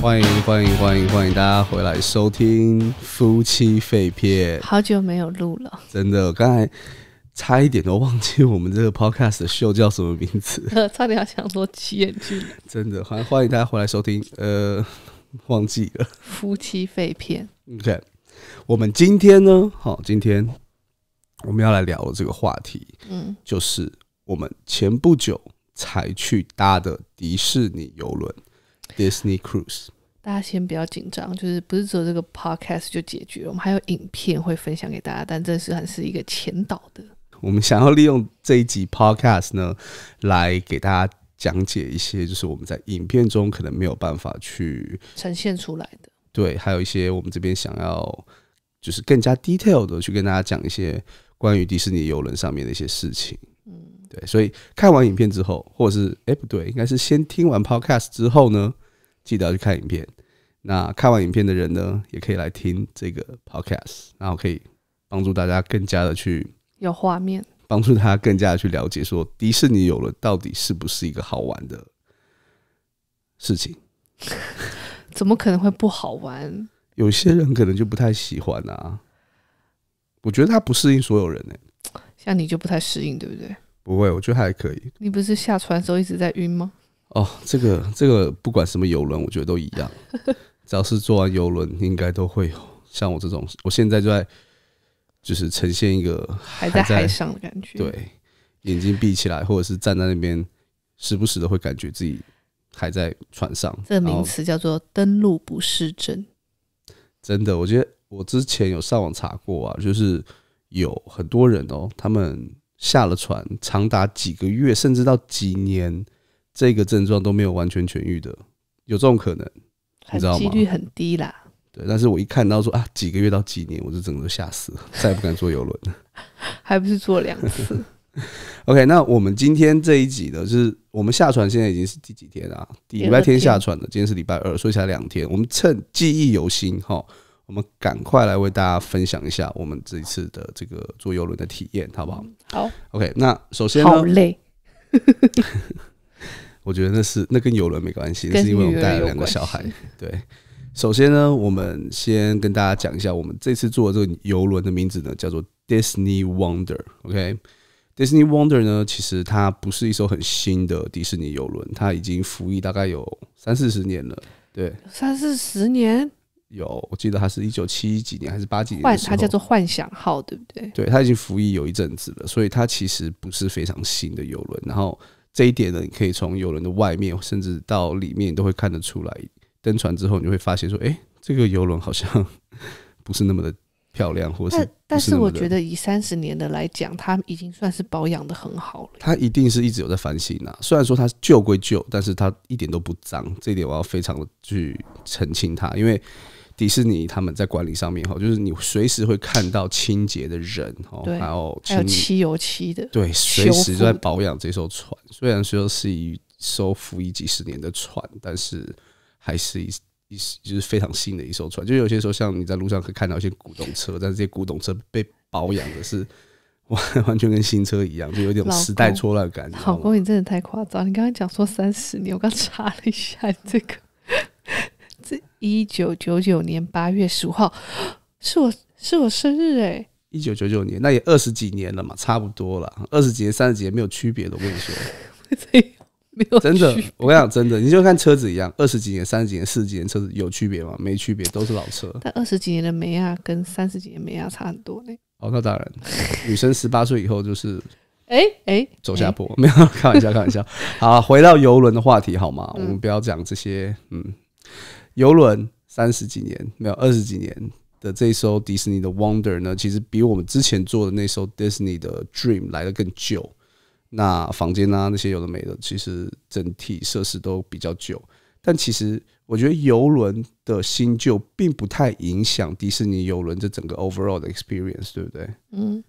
欢迎欢迎欢迎欢迎大家回来收听《夫妻肺片》，好久没有录了，真的，刚才差一点都忘记我们这个 Podcast Show 叫什么名字，差点要想说《起眼剧》。真的，欢迎欢迎大家回来收听，呃，忘记了，《夫妻肺片》。OK，我们今天呢，好，今天我们要来聊的这个话题，嗯，就是我们前不久才去搭的迪士尼游轮，Disney Cruise。大家先不要紧张，就是不是只有这个 podcast 就解决，我们还有影片会分享给大家。但这是还是一个前导的。我们想要利用这一集 podcast 呢，来给大家讲解一些，就是我们在影片中可能没有办法去呈现出来的。对，还有一些我们这边想要，就是更加 detailed 的去跟大家讲一些关于迪士尼游轮上面的一些事情。嗯，对。所以看完影片之后，或者是哎不对，应该是先听完 podcast 之后呢。记得去看影片。那看完影片的人呢，也可以来听这个 podcast，然后可以帮助大家更加的去有画面，帮助他更加的去了解，说迪士尼有了到底是不是一个好玩的事情？怎么可能会不好玩？有些人可能就不太喜欢啊。我觉得他不适应所有人呢，像你就不太适应，对不对？不会，我觉得还可以。你不是下船时候一直在晕吗？哦，这个这个不管什么游轮，我觉得都一样，只要是坐完游轮，应该都会有像我这种，我现在就在，就是呈现一个还在海上的感觉。对，眼睛闭起来，或者是站在那边，时不时的会感觉自己还在船上。这个名词叫做登陆不适症。真的，我觉得我之前有上网查过啊，就是有很多人哦，他们下了船，长达几个月，甚至到几年。这个症状都没有完全痊愈的，有这种可能，你知道吗？几率很低啦。对，但是我一看到说啊，几个月到几年，我就整个吓死，了，再也不敢坐游轮了。还不是坐两次？OK，那我们今天这一集的就是我们下船，现在已经是第几天啊？礼拜天下船的，今天是礼拜二，所以才两天。我们趁记忆犹新哈，我们赶快来为大家分享一下我们这一次的这个坐游轮的体验，好不好？好。OK，那首先呢，好累。我觉得那是那跟游轮没关系，那是因为我们带了两个小孩。对，首先呢，我们先跟大家讲一下，我们这次做的这个游轮的名字呢叫做 Disney Wonder。OK，Disney Wonder 呢，其实它不是一艘很新的迪士尼游轮，它已经服役大概有三四十年了。对，三四十年有，我记得它是一九七几年还是八几年它叫做幻想号，对不对？对，它已经服役有一阵子了，所以它其实不是非常新的游轮。然后。这一点呢，你可以从游轮的外面，甚至到里面都会看得出来。登船之后，你就会发现说，哎，这个游轮好像不是那么的漂亮，或是。但但是，我觉得以三十年的来讲，它已经算是保养的很好了。它一定是一直有在反省呐。虽然说它旧归旧，但是它一点都不脏。这一点我要非常的去澄清它，因为。迪士尼他们在管理上面哈，就是你随时会看到清洁的人哦，还有还有漆油漆的，对，随时在保养这艘船。虽然说是一艘服役几十年的船，但是还是一一就是非常新的一艘船。就有些时候，像你在路上可以看到一些古董车，但是这些古董车被保养的是完 完全跟新车一样，就有点时代错乱感。老公，你真的太夸张！你刚刚讲说三十年，我刚查了一下这个。一九九九年八月十五号 是我是我生日哎！一九九九年那也二十几年了嘛，差不多了。二十几年、三十几年没有区别的，我跟你说，没有真的。我跟你讲，真的，你就看车子一样，二十几年、三十几年、十几年车子有区别吗？没区别，都是老车。但二十几年的梅亚跟三十几年梅亚差很多呢。哦，那当然，女生十八岁以后就是哎 哎走下坡，没有，开玩笑，开玩笑。好，回到游轮的话题好吗？我们不要讲这些，嗯。游轮三十几年没有二十几年的这艘迪士尼的 Wonder 呢，其实比我们之前做的那艘 Disney 的 Dream 来的更旧。那房间啊那些有的没的，其实整体设施都比较旧。但其实我觉得游轮的新旧并不太影响迪士尼游轮这整个 overall 的 experience，对不对？嗯。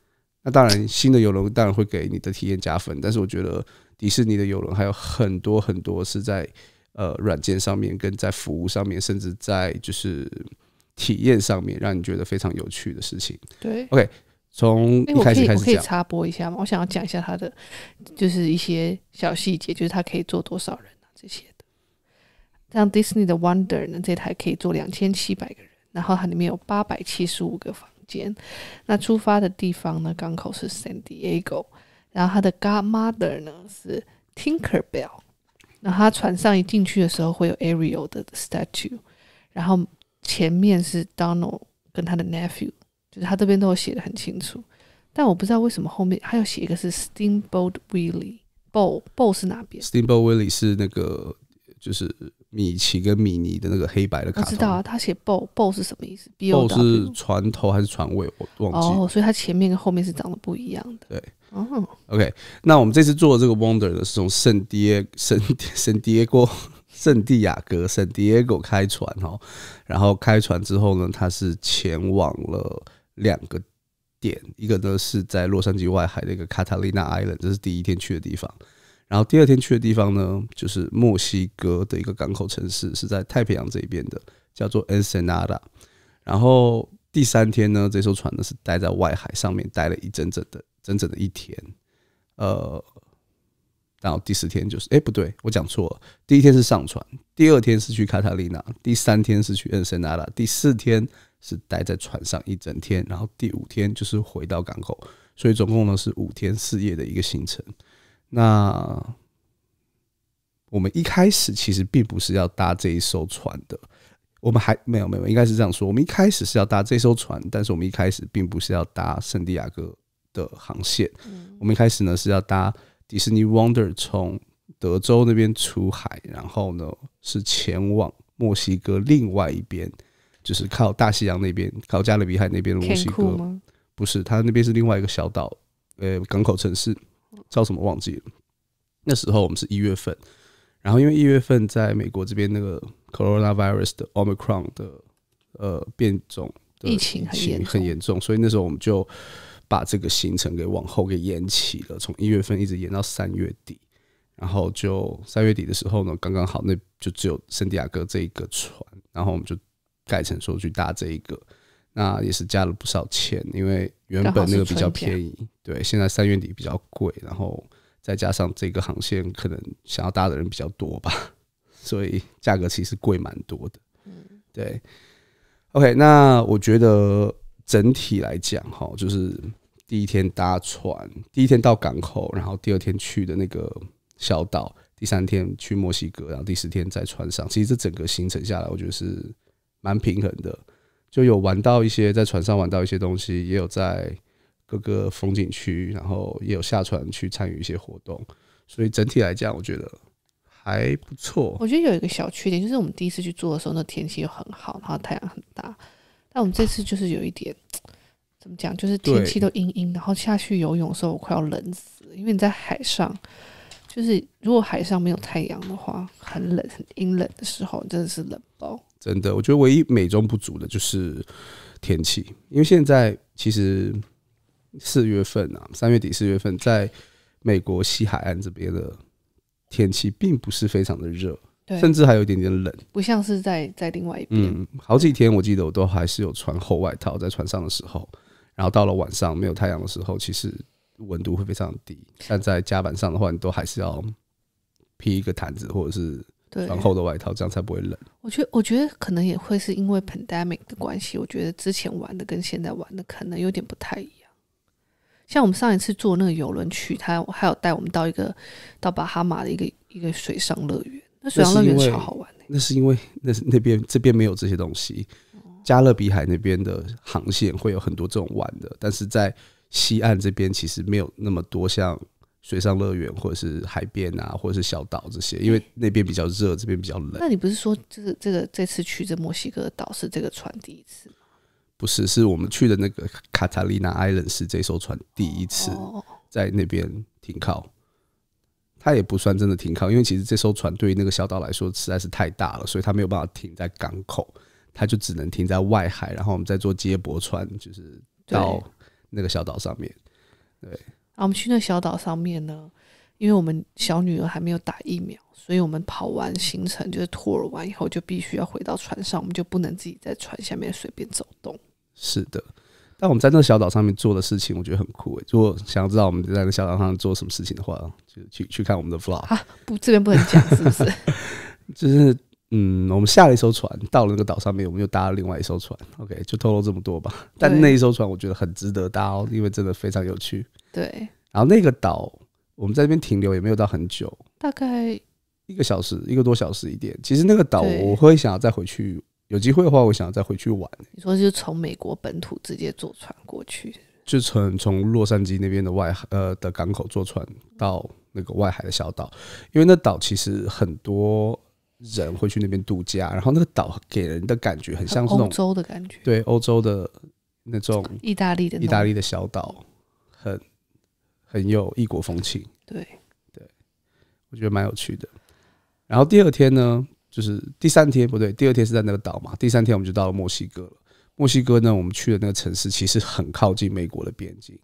那当然，新的游轮当然会给你的体验加分，但是我觉得迪士尼的游轮还有很多很多是在。呃，软件上面跟在服务上面，甚至在就是体验上面，让你觉得非常有趣的事情。对，OK，从我可以我可以插播一下吗？我想要讲一下它的就是一些小细节，就是它可以坐多少人啊这些的。像 Disney 的 Wonder 呢，这台可以坐两千七百个人，然后它里面有八百七十五个房间。那出发的地方呢，港口是 San Diego，然后它的 Godmother 呢是 Tinker Bell。那他船上一进去的时候会有 Ariel 的 statue，然后前面是 Donald 跟他的 nephew，就是他这边都有写的很清楚，但我不知道为什么后面他要写一个是 Steamboat Willie，Bo，Bo 是哪边？Steamboat Willie 是那个就是。米奇跟米妮的那个黑白的，卡我知道啊。他写 bow bow 是什么意思？bow 是船头还是船尾？我忘记哦。所以它前面跟后面是长得不一样的。对，哦。OK，那我们这次做的这个 wonder 呢，是从圣地圣圣地圣地亚哥 圣地亚哥开船哦，然后开船之后呢，它是前往了两个点，一个呢是在洛杉矶外海的一个卡塔利娜 Island，这是第一天去的地方。然后第二天去的地方呢，就是墨西哥的一个港口城市，是在太平洋这一边的，叫做恩 a 纳 a 然后第三天呢，这艘船呢是待在外海上面，待了一整整的整整的一天。呃，然后第四天就是，哎，不对，我讲错了。第一天是上船，第二天是去卡塔利娜，第三天是去恩 a 纳 a 第四天是待在船上一整天。然后第五天就是回到港口，所以总共呢是五天四夜的一个行程。那我们一开始其实并不是要搭这一艘船的，我们还没有没有，应该是这样说。我们一开始是要搭这艘船，但是我们一开始并不是要搭圣地亚哥的航线。我们一开始呢是要搭迪士尼 Wonder 从德州那边出海，然后呢是前往墨西哥另外一边，就是靠大西洋那边，靠加勒比海那边的墨西哥不是，它那边是另外一个小岛，呃，港口城市。叫什么忘记了？那时候我们是一月份，然后因为一月份在美国这边那个 coronavirus 的 omicron 的呃变种的疫情很严重，所以那时候我们就把这个行程给往后给延起了，从一月份一直延到三月底。然后就三月底的时候呢，刚刚好那就只有圣地亚哥这一个船，然后我们就改成说去搭这一个。那也是加了不少钱，因为原本那个比较便宜，对，现在三月底比较贵，然后再加上这个航线可能想要搭的人比较多吧，所以价格其实贵蛮多的。嗯，对。OK，那我觉得整体来讲哈，就是第一天搭船，第一天到港口，然后第二天去的那个小岛，第三天去墨西哥，然后第四天再船上。其实这整个行程下来，我觉得是蛮平衡的。就有玩到一些在船上玩到一些东西，也有在各个风景区，然后也有下船去参与一些活动，所以整体来讲，我觉得还不错。我觉得有一个小缺点就是我们第一次去做的时候，那天气又很好，然后太阳很大，但我们这次就是有一点 怎么讲，就是天气都阴阴，然后下去游泳的时候我快要冷死，因为你在海上，就是如果海上没有太阳的话，很冷，很阴冷的时候真的是冷。真的，我觉得唯一美中不足的就是天气，因为现在其实四月份啊，三月底四月份，在美国西海岸这边的天气并不是非常的热，甚至还有一点点冷，不像是在在另外一边。嗯，好几天我记得我都还是有穿厚外套在船上的时候，然后到了晚上没有太阳的时候，其实温度会非常低，但在甲板上的话，你都还是要披一个毯子或者是。对，很厚的外套，这样才不会冷。我觉得，我觉得可能也会是因为 pandemic 的关系。我觉得之前玩的跟现在玩的可能有点不太一样。像我们上一次坐那个游轮去，他还有带我们到一个到巴哈马的一个一个水上乐园。那水上乐园超好玩。那是因为那那边这边没有这些东西。加勒比海那边的航线会有很多这种玩的，但是在西岸这边其实没有那么多像。水上乐园或者是海边啊，或者是小岛这些，因为那边比较热，这边比较冷。那你不是说这个这个这次去这墨西哥岛是这个船第一次吗？不是，是我们去的那个卡塔利娜 i s l a n d 是这艘船第一次在那边停靠。它也不算真的停靠，因为其实这艘船对于那个小岛来说实在是太大了，所以它没有办法停在港口，它就只能停在外海，然后我们再坐接驳船，就是到那个小岛上面。对。我们去那小岛上面呢，因为我们小女儿还没有打疫苗，所以我们跑完行程就是 t o 完以后，就必须要回到船上，我们就不能自己在船下面随便走动。是的，但我们在那小岛上面做的事情，我觉得很酷诶。如果想要知道我们在那小岛上做什么事情的话，就去去看我们的 vlog 啊。不，这边不能讲，是不是？就是嗯，我们下了一艘船，到了那个岛上面，我们又搭了另外一艘船。OK，就透露这么多吧。但那一艘船我觉得很值得搭哦，因为真的非常有趣。对，然后那个岛，我们在这边停留也没有到很久，大概一个小时，一个多小时一点。其实那个岛，我会想要再回去，有机会的话，我想要再回去玩。你说是从美国本土直接坐船过去，就从从洛杉矶那边的外海呃的港口坐船到那个外海的小岛，因为那岛其实很多人会去那边度假，然后那个岛给人的感觉很像是欧洲的感觉，对，欧洲的那种意大利的意大利的小岛，很。很有异国风情，对对，我觉得蛮有趣的。然后第二天呢，就是第三天不对，第二天是在那个岛嘛。第三天我们就到了墨西哥了。墨西哥呢，我们去的那个城市其实很靠近美国的边境，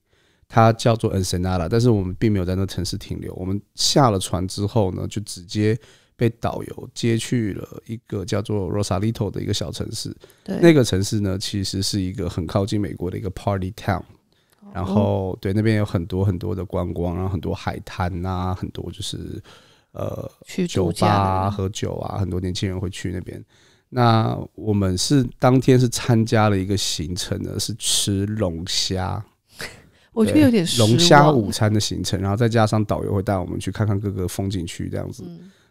它叫做 Ensenada，但是我们并没有在那个城市停留。我们下了船之后呢，就直接被导游接去了一个叫做 Rosalito 的一个小城市。对，那个城市呢，其实是一个很靠近美国的一个 party town。然后对那边有很多很多的观光，然后很多海滩啊，很多就是呃去酒吧喝酒啊，很多年轻人会去那边。那我们是当天是参加了一个行程的，是吃龙虾，我觉得有点龙虾午餐的行程，然后再加上导游会带我们去看看各个风景区这样子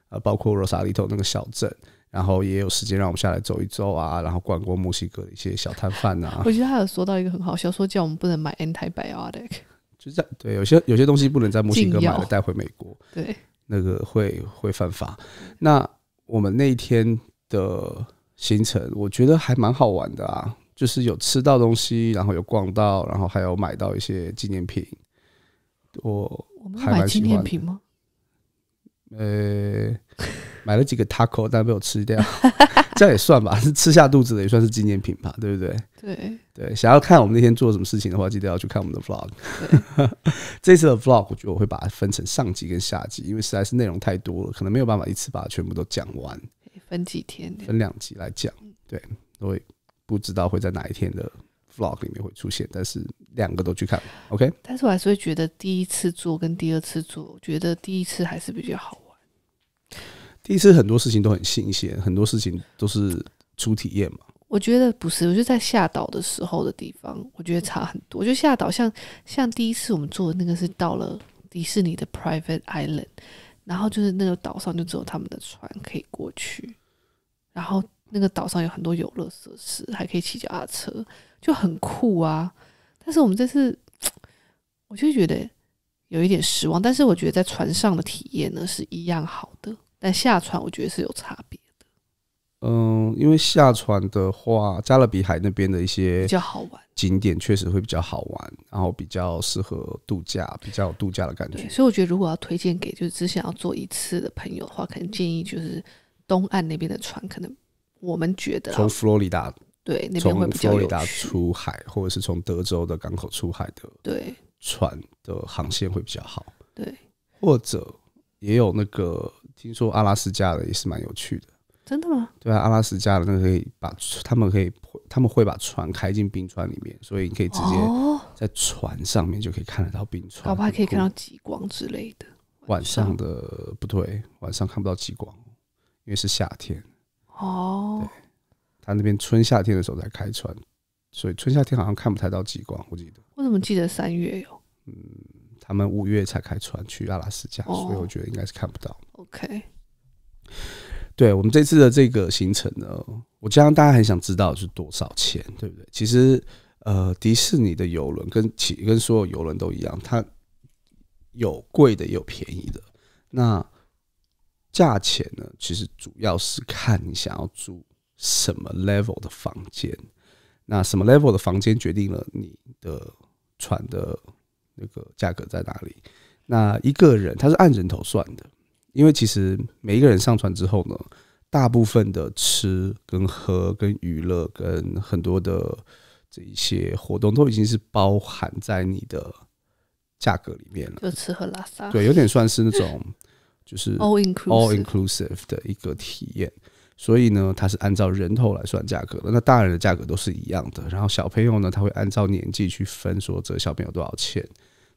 呃，包括罗萨里头那个小镇。然后也有时间让我们下来走一走啊，然后逛过墨西哥的一些小摊贩啊。我觉得他有说到一个很好笑，说叫我们不能买 antibiotic，就在对有些有些东西不能在墨西哥买了带回美国，对那个会会犯法。那我们那一天的行程，我觉得还蛮好玩的啊，就是有吃到东西，然后有逛到，然后还有买到一些纪念品。我我们买纪念品吗？呃，买了几个 taco，但被我吃掉，这样也算吧？是吃下肚子的，也算是纪念品吧，对不对？对对，想要看我们那天做什么事情的话，记得要去看我们的 vlog。这次的 vlog 我觉得我会把它分成上集跟下集，因为实在是内容太多了，可能没有办法一次把它全部都讲完。分几天？分两集来讲。对，我也不知道会在哪一天的。Vlog 里面会出现，但是两个都去看，OK。但是我还是会觉得第一次做跟第二次做，我觉得第一次还是比较好玩。第一次很多事情都很新鲜，很多事情都是初体验嘛。我觉得不是，我就在下岛的时候的地方，我觉得差很多。我觉得下岛像像第一次我们坐的那个是到了迪士尼的 Private Island，然后就是那个岛上就只有他们的船可以过去，然后。那个岛上有很多游乐设施，还可以骑脚踏车，就很酷啊！但是我们这次，我就觉得有一点失望。但是我觉得在船上的体验呢是一样好的，但下船我觉得是有差别的。嗯，因为下船的话，加勒比海那边的一些比较好玩景点，确实会比较好玩，然后比较适合度假，比较有度假的感觉。所以我觉得，如果要推荐给就是只想要坐一次的朋友的话，可能建议就是东岸那边的船可能。我们觉得从佛罗里达对，那边从佛罗里达出海，或者是从德州的港口出海的，对船的航线会比较好。对，或者也有那个听说阿拉斯加的也是蛮有趣的，真的吗？对啊，阿拉斯加的那个可以把他们可以他们会把船开进冰川里面，所以你可以直接在船上面就可以看得到冰川，哦，还可以看到极光之类的。晚上的不对，晚上看不到极光，因为是夏天。哦，他那边春夏天的时候才开船，所以春夏天好像看不太到极光，我记得。我怎么记得三月哟？嗯，他们五月才开船去阿拉斯加，所以我觉得应该是看不到。OK，对我们这次的这个行程呢，我将信大家很想知道是多少钱，对不对？其实，呃，迪士尼的游轮跟其跟所有游轮都一样，它有贵的，也有便宜的。那价钱呢？其实主要是看你想要住什么 level 的房间。那什么 level 的房间决定了你的船的那个价格在哪里。那一个人他是按人头算的，因为其实每一个人上船之后呢，大部分的吃跟喝、跟娱乐、跟很多的这一些活动都已经是包含在你的价格里面了。就吃喝拉撒，对，有点算是那种。就是 all inclusive 的一个体验，所以呢，它是按照人头来算价格的。那大人的价格都是一样的，然后小朋友呢，他会按照年纪去分，说这小朋友多少钱。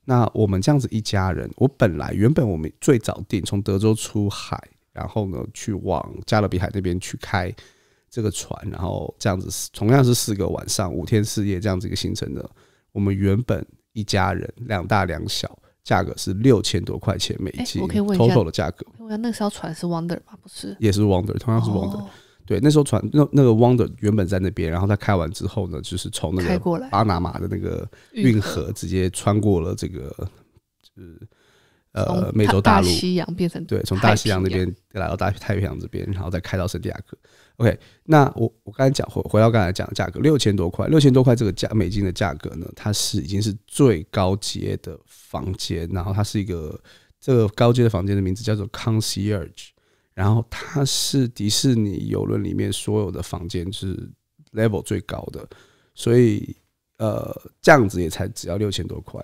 那我们这样子一家人，我本来原本我们最早定从德州出海，然后呢去往加勒比海那边去开这个船，然后这样子同样是四个晚上五天四夜这样子一个行程的，我们原本一家人两大两小。价格是六千多块钱每 t a l 的价格。我记那艘时候船是 Wonder 吧，不是？也是 Wonder，同样是 Wonder。对，那艘船那那个 Wonder 原本在那边，然后它开完之后呢，就是从那个巴拿马的那个运河直接穿过了这个就是呃美洲大陆，西洋变成对，从大西洋那边来到大太平洋这边，然后再开到圣地亚哥。OK，那我我刚才讲回回到刚才讲的价格，六千多块，六千多块这个价美金的价格呢，它是已经是最高阶的房间，然后它是一个这个高阶的房间的名字叫做 Concierge，然后它是迪士尼游轮里面所有的房间是 level 最高的，所以呃这样子也才只要六千多块，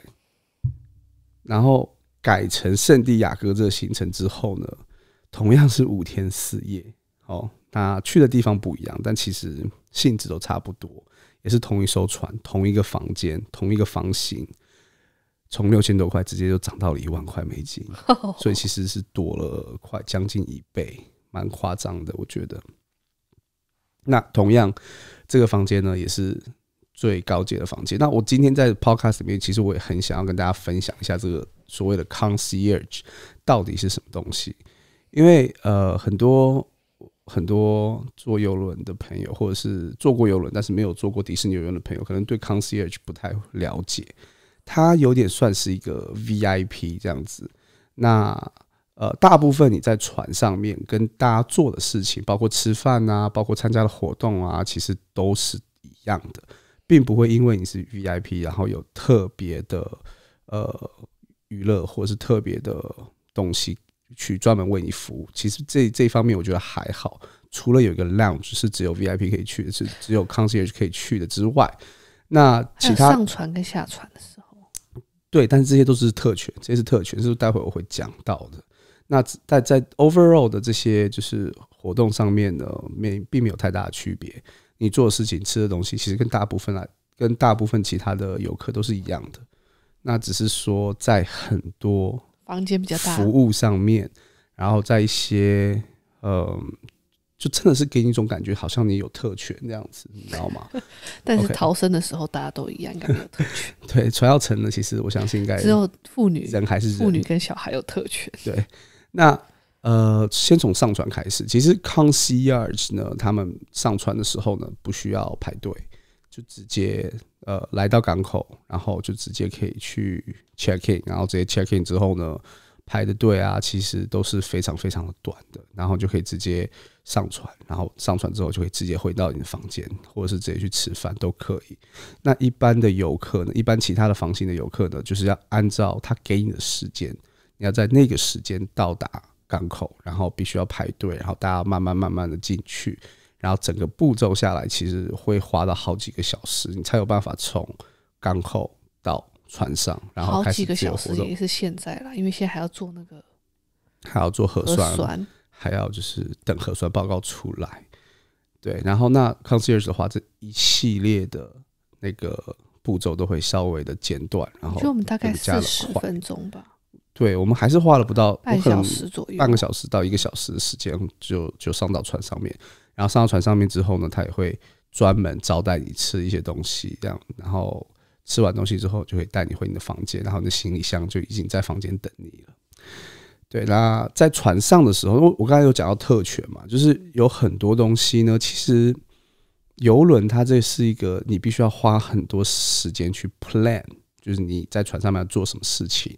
然后改成圣地亚哥这个行程之后呢，同样是五天四夜，哦。那去的地方不一样，但其实性质都差不多，也是同一艘船、同一个房间、同一个房型，从六千多块直接就涨到了一万块美金，所以其实是多了快将近一倍，蛮夸张的，我觉得。那同样，这个房间呢也是最高级的房间。那我今天在 Podcast 里面，其实我也很想要跟大家分享一下这个所谓的 “Concierge” 到底是什么东西，因为呃很多。很多坐游轮的朋友，或者是坐过游轮但是没有坐过迪士尼游轮的朋友，可能对康 C e 不太了解。它有点算是一个 V I P 这样子。那呃，大部分你在船上面跟大家做的事情，包括吃饭啊，包括参加的活动啊，其实都是一样的，并不会因为你是 V I P 然后有特别的呃娱乐或者是特别的东西。去专门为你服务，其实这这方面我觉得还好。除了有一个 lounge 是只有 VIP 可以去，的，是只有 c o n c i e r g e 可以去的之外，那其他上船跟下船的时候，对，但是这些都是特权，这些是特权，是待会我会讲到的。那在在 overall 的这些就是活动上面呢，没并没有太大的区别。你做的事情、吃的东西，其实跟大部分啊，跟大部分其他的游客都是一样的。那只是说在很多。房间比较大，服务上面，然后在一些，嗯，就真的是给你一种感觉，好像你有特权这样子，你知道吗？但是逃生的时候大家都一样，没有特权。对，船要沉呢，其实我相信应该只有妇女人还是妇女跟小孩有特权。对，那呃，先从上船开始，其实康西尔呢，他们上船的时候呢，不需要排队。就直接呃来到港口，然后就直接可以去 check in，然后直接 check in 之后呢，排的队啊，其实都是非常非常的短的，然后就可以直接上船，然后上船之后就可以直接回到你的房间，或者是直接去吃饭都可以。那一般的游客呢，一般其他的房型的游客呢，就是要按照他给你的时间，你要在那个时间到达港口，然后必须要排队，然后大家慢慢慢慢的进去。然后整个步骤下来，其实会花到好几个小时，你才有办法从港口到船上，然后好几个小时也是现在了，因为现在还要做那个，还要做核酸，还要就是等核酸报告出来。对，然后那 c o n c e r e 的话，这一系列的那个步骤都会稍微的简短，然后就我们大概四十分钟吧。对，我们还是花了不到半小时左右，半个小时到一个小时的时间就就上到船上面。然后上到船上面之后呢，他也会专门招待你吃一些东西，这样。然后吃完东西之后，就会带你回你的房间，然后你的行李箱就已经在房间等你了。对，那在船上的时候，因为我刚才有讲到特权嘛，就是有很多东西呢。其实游轮它这是一个你必须要花很多时间去 plan，就是你在船上面要做什么事情。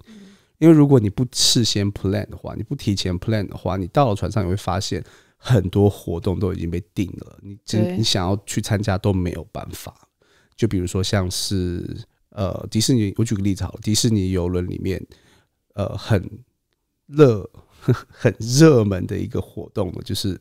因为如果你不事先 plan 的话，你不提前 plan 的话，你到了船上你会发现。很多活动都已经被定了，你真你想要去参加都没有办法。就比如说像是呃迪士尼，我举个例子，好了，迪士尼游轮里面，呃很热 很热门的一个活动呢，就是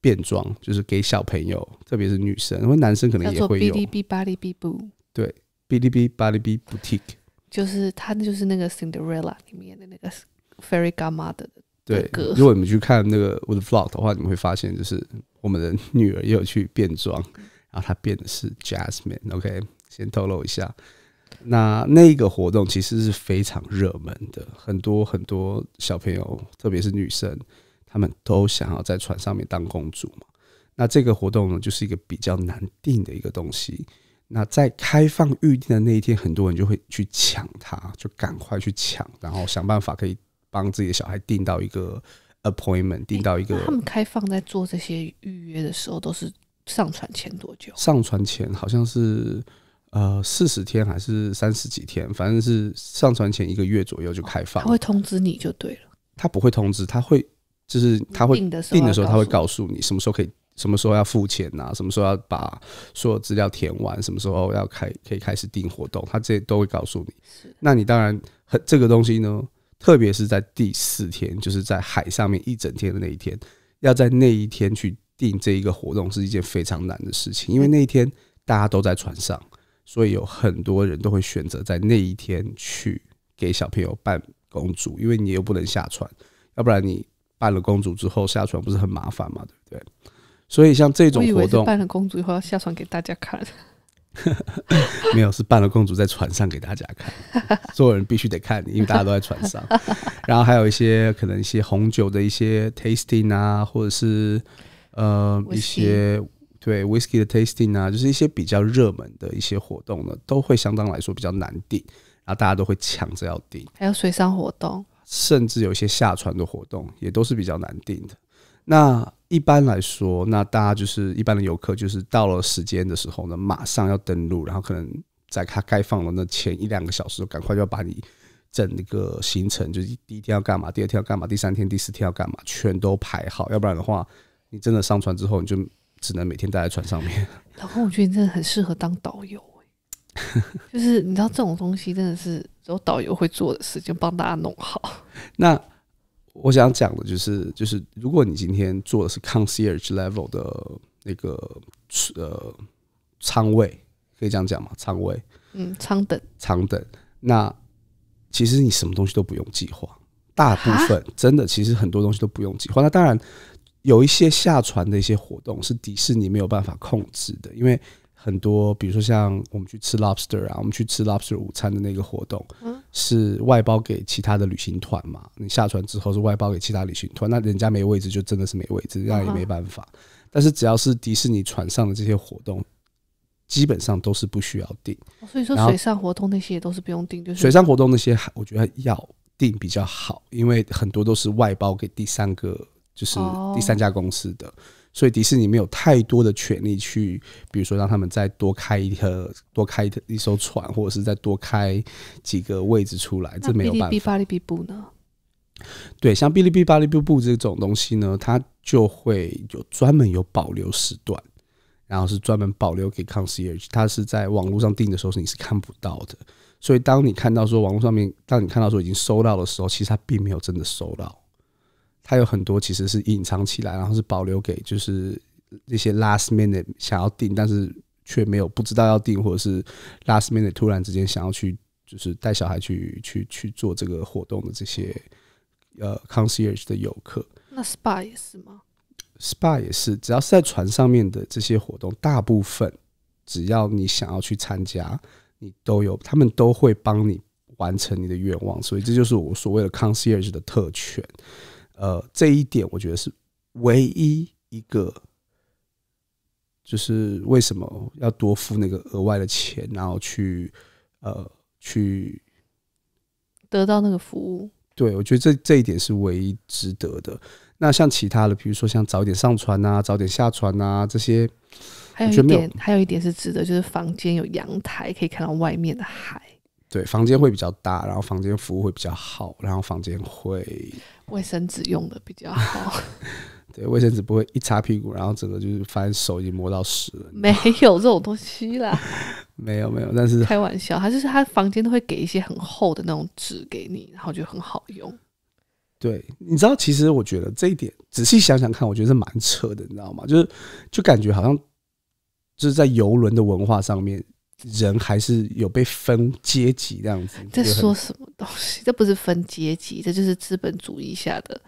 变装，就是给小朋友，特别是女生，因为男生可能也会有。哔哩哔哩哔哩哔啵，对，哔哩哔哩哔哩哔 boutique。就是他就是那个 Cinderella 里面的那个 Fairy Godmother 的。对，如果你们去看那个 Wood o g 的话，你们会发现，就是我们的女儿也有去变装，然后她变的是 Jasmine。OK，先透露一下，那那个活动其实是非常热门的，很多很多小朋友，特别是女生，她们都想要在船上面当公主嘛。那这个活动呢，就是一个比较难定的一个东西。那在开放预定的那一天，很多人就会去抢它，就赶快去抢，然后想办法可以。帮自己的小孩订到一个 appointment，订到一个。他们开放在做这些预约的时候，都是上传前多久？上传前好像是呃四十天还是三十几天，反正是上传前一个月左右就开放。他会通知你就对了。他不会通知，他会就是他会定的时候，他会告诉你什么时候可以，什么时候要付钱啊，什么时候要把所有资料填完，什么时候要开可以开始订活动，他这都会告诉你。那你当然，这个东西呢？特别是在第四天，就是在海上面一整天的那一天，要在那一天去定这一个活动是一件非常难的事情，因为那一天大家都在船上，所以有很多人都会选择在那一天去给小朋友扮公主，因为你又不能下船，要不然你扮了公主之后下船不是很麻烦嘛，对不对？所以像这种活动，扮了公主以后要下船给大家看。没有，是扮了公主在船上给大家看，所有人必须得看，因为大家都在船上。然后还有一些可能一些红酒的一些 tasting 啊，或者是呃一些对 whisky 的 tasting 啊，就是一些比较热门的一些活动呢，都会相当来说比较难订，然后大家都会抢着要订。还有水上活动，甚至有一些下船的活动，也都是比较难订的。那一般来说，那大家就是一般的游客，就是到了时间的时候呢，马上要登录，然后可能在他该放的那前一两个小时，赶快就要把你整个行程，就是第一天要干嘛，第二天要干嘛，第三天、第四天要干嘛，全都排好，要不然的话，你真的上船之后，你就只能每天待在船上面。老公，我觉得你真的很适合当导游，就是你知道这种东西真的是只有导游会做的事情，帮大家弄好。那。我想讲的就是，就是如果你今天做的是 c o n C i e r g e level 的那个呃仓位，可以这样讲嘛？仓位，嗯，仓等长等。那其实你什么东西都不用计划，大部分真的其实很多东西都不用计划。那当然有一些下船的一些活动是迪士尼没有办法控制的，因为。很多，比如说像我们去吃 lobster 啊，我们去吃 lobster 午餐的那个活动，是外包给其他的旅行团嘛？你下船之后是外包给其他旅行团，那人家没位置就真的是没位置，那也没办法。但是只要是迪士尼船上的这些活动，基本上都是不需要订。所以说水上活动那些也都是不用订，就是水上活动那些，我觉得要订比较好，因为很多都是外包给第三个，就是第三家公司的。所以迪士尼没有太多的权利去，比如说让他们再多开一个、多开一艘船，或者是再多开几个位置出来，这没有办法。呢？对，像哔哩哔哩、哔哩哔哩这种东西呢，它就会有专门有保留时段，然后是专门保留给 n C H，它是在网络上订的时候是你是看不到的。所以当你看到说网络上面，当你看到说已经收到的时候，其实它并没有真的收到。它有很多其实是隐藏起来，然后是保留给就是那些 last minute 想要订，但是却没有不知道要订，或者是 last minute 突然之间想要去就是带小孩去去去做这个活动的这些呃 concierge 的游客。那 spa 也是吗？spa 也是，只要是在船上面的这些活动，大部分只要你想要去参加，你都有，他们都会帮你完成你的愿望。所以这就是我所谓的 concierge 的特权。呃，这一点我觉得是唯一一个，就是为什么要多付那个额外的钱，然后去呃去得到那个服务？对，我觉得这这一点是唯一值得的。那像其他的，比如说像早点上船啊，早点下船啊这些，还有一点，还有一点是值得，就是房间有阳台，可以看到外面的海。对，房间会比较大，然后房间服务会比较好，然后房间会卫生纸用的比较好。对，卫生纸不会一擦屁股，然后整个就是发现手已经摸到屎了。没有这种东西啦，没有没有。但是开玩笑，他就是他房间都会给一些很厚的那种纸给你，然后就很好用。对你知道，其实我觉得这一点仔细想想看，我觉得是蛮扯的，你知道吗？就是就感觉好像就是在游轮的文化上面。人还是有被分阶级这样子？在说什么东西？这不是分阶级，这就是资本主义下的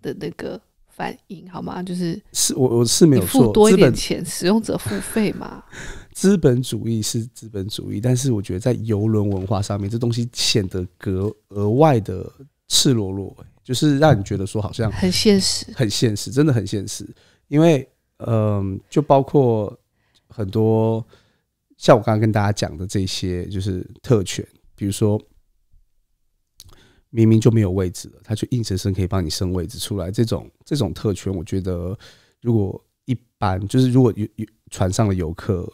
的那个反应，好吗？就是是我我是没有付多一点钱，使用者付费嘛？资本主义是资本主义，但是我觉得在游轮文化上面，这东西显得格额外的赤裸裸，就是让你觉得说好像很现实，很现实，真的很现实。因为嗯，就包括很多。像我刚刚跟大家讲的这些，就是特权，比如说明明就没有位置了，他就硬生生可以帮你升位置出来。这种这种特权，我觉得如果一般就是如果有有船上的游客，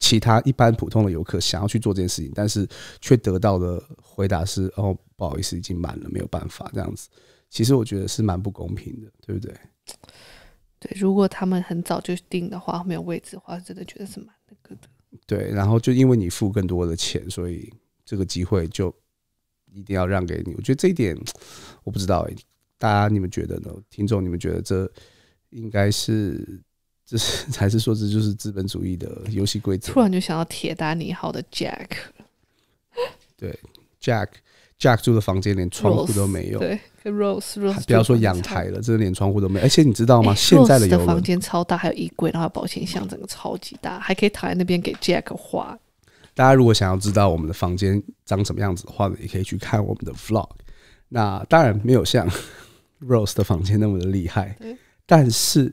其他一般普通的游客想要去做这件事情，但是却得到的回答是“哦，不好意思，已经满了，没有办法”这样子，其实我觉得是蛮不公平的，对不对？对，如果他们很早就订的话，没有位置的话，真的觉得是蛮那个的。对，然后就因为你付更多的钱，所以这个机会就一定要让给你。我觉得这一点我不知道诶，大家你们觉得呢？听众你们觉得这应该是这是 还是说这就是资本主义的游戏规则？突然就想到铁达尼号的 Jack，对 Jack。Jack 住的房间连窗户都没有，对，Rose Rose，不要说阳台了，真的连窗户都没有，而且你知道吗？现在的房间超大，还有衣柜，然后保险箱，整个超级大，还可以躺在那边给 Jack 画。大家如果想要知道我们的房间长什么样子的话，呢，也可以去看我们的 Vlog。那当然没有像 Rose 的房间那么的厉害，但是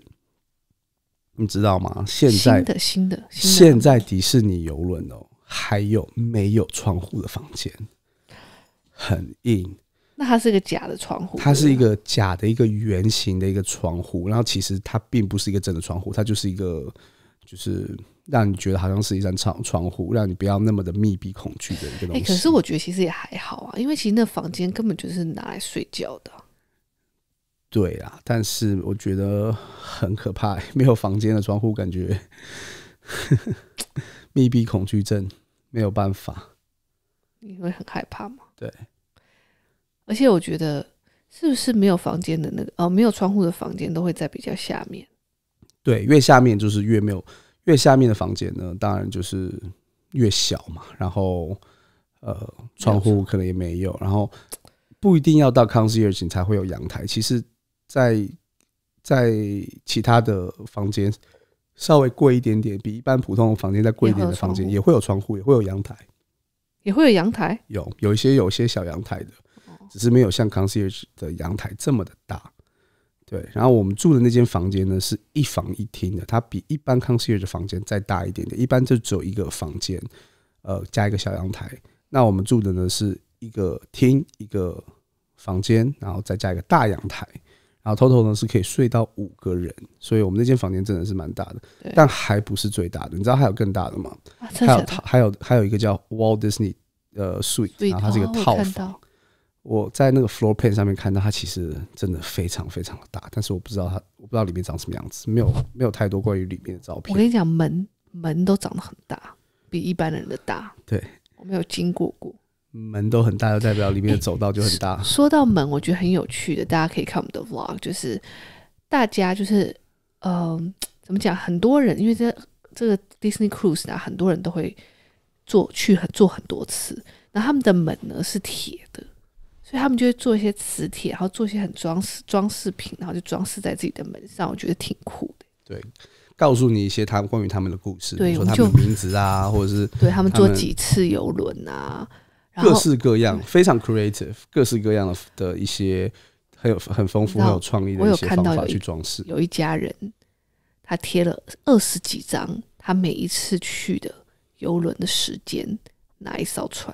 你知道吗？现在的新的现在迪士尼游轮哦，还有没有窗户的房间？很硬，那它是个假的窗户。它是一个假的，一个圆形的一个窗户，然后其实它并不是一个真的窗户，它就是一个，就是让你觉得好像是一扇窗窗户，让你不要那么的密闭恐惧的一个东西。可是我觉得其实也还好啊，因为其实那房间根本就是拿来睡觉的。对啊，但是我觉得很可怕，没有房间的窗户，感觉 密闭恐惧症没有办法。你会很害怕吗？对，而且我觉得是不是没有房间的那个哦，没有窗户的房间都会在比较下面。对，越下面就是越没有，越下面的房间呢，当然就是越小嘛。然后，呃，窗户可能也没有。然后，不一定要到康斯尔景才会有阳台。其实，在在其他的房间稍微贵一点点，比一般普通房间再贵一点的房间也会有窗户，也会有阳台。也会有阳台，有有一些有些小阳台的，只是没有像 concierge 的阳台这么的大。对，然后我们住的那间房间呢，是一房一厅的，它比一般 concierge 的房间再大一点点。一般就只有一个房间，呃，加一个小阳台。那我们住的呢，是一个厅一个房间，然后再加一个大阳台。然后，偷偷呢是可以睡到五个人，所以我们那间房间真的是蛮大的，但还不是最大的。你知道还有更大的吗？还有还有还有一个叫 Walt Disney 呃 Suite，然后它是一个套房。我在那个 Floor Plan 上面看到它其实真的非常非常的大，但是我不知道它，我不知道里面长什么样子，没有没有太多关于里面的照片。我跟你讲，门门都长得很大，比一般人的大。对，我没有经过过。门都很大，就代表里面的走道就很大。说到门，我觉得很有趣的，大家可以看我们的 Vlog，就是大家就是嗯，怎么讲？很多人因为这这个 Disney Cruise 啊，很多人都会做去很做很多次。那他们的门呢是铁的，所以他们就会做一些磁铁，然后做一些很装饰装饰品，然后就装饰在自己的门上。我觉得挺酷的。对，告诉你一些他关于他们的故事，说他们名字啊，或者是对他们坐几次游轮啊。各式各样，非常 creative，各式各样的的一些很有很丰富、很有创意的一些方法去装饰。有一家人，他贴了二十几张，他每一次去的游轮的时间，哪一艘船，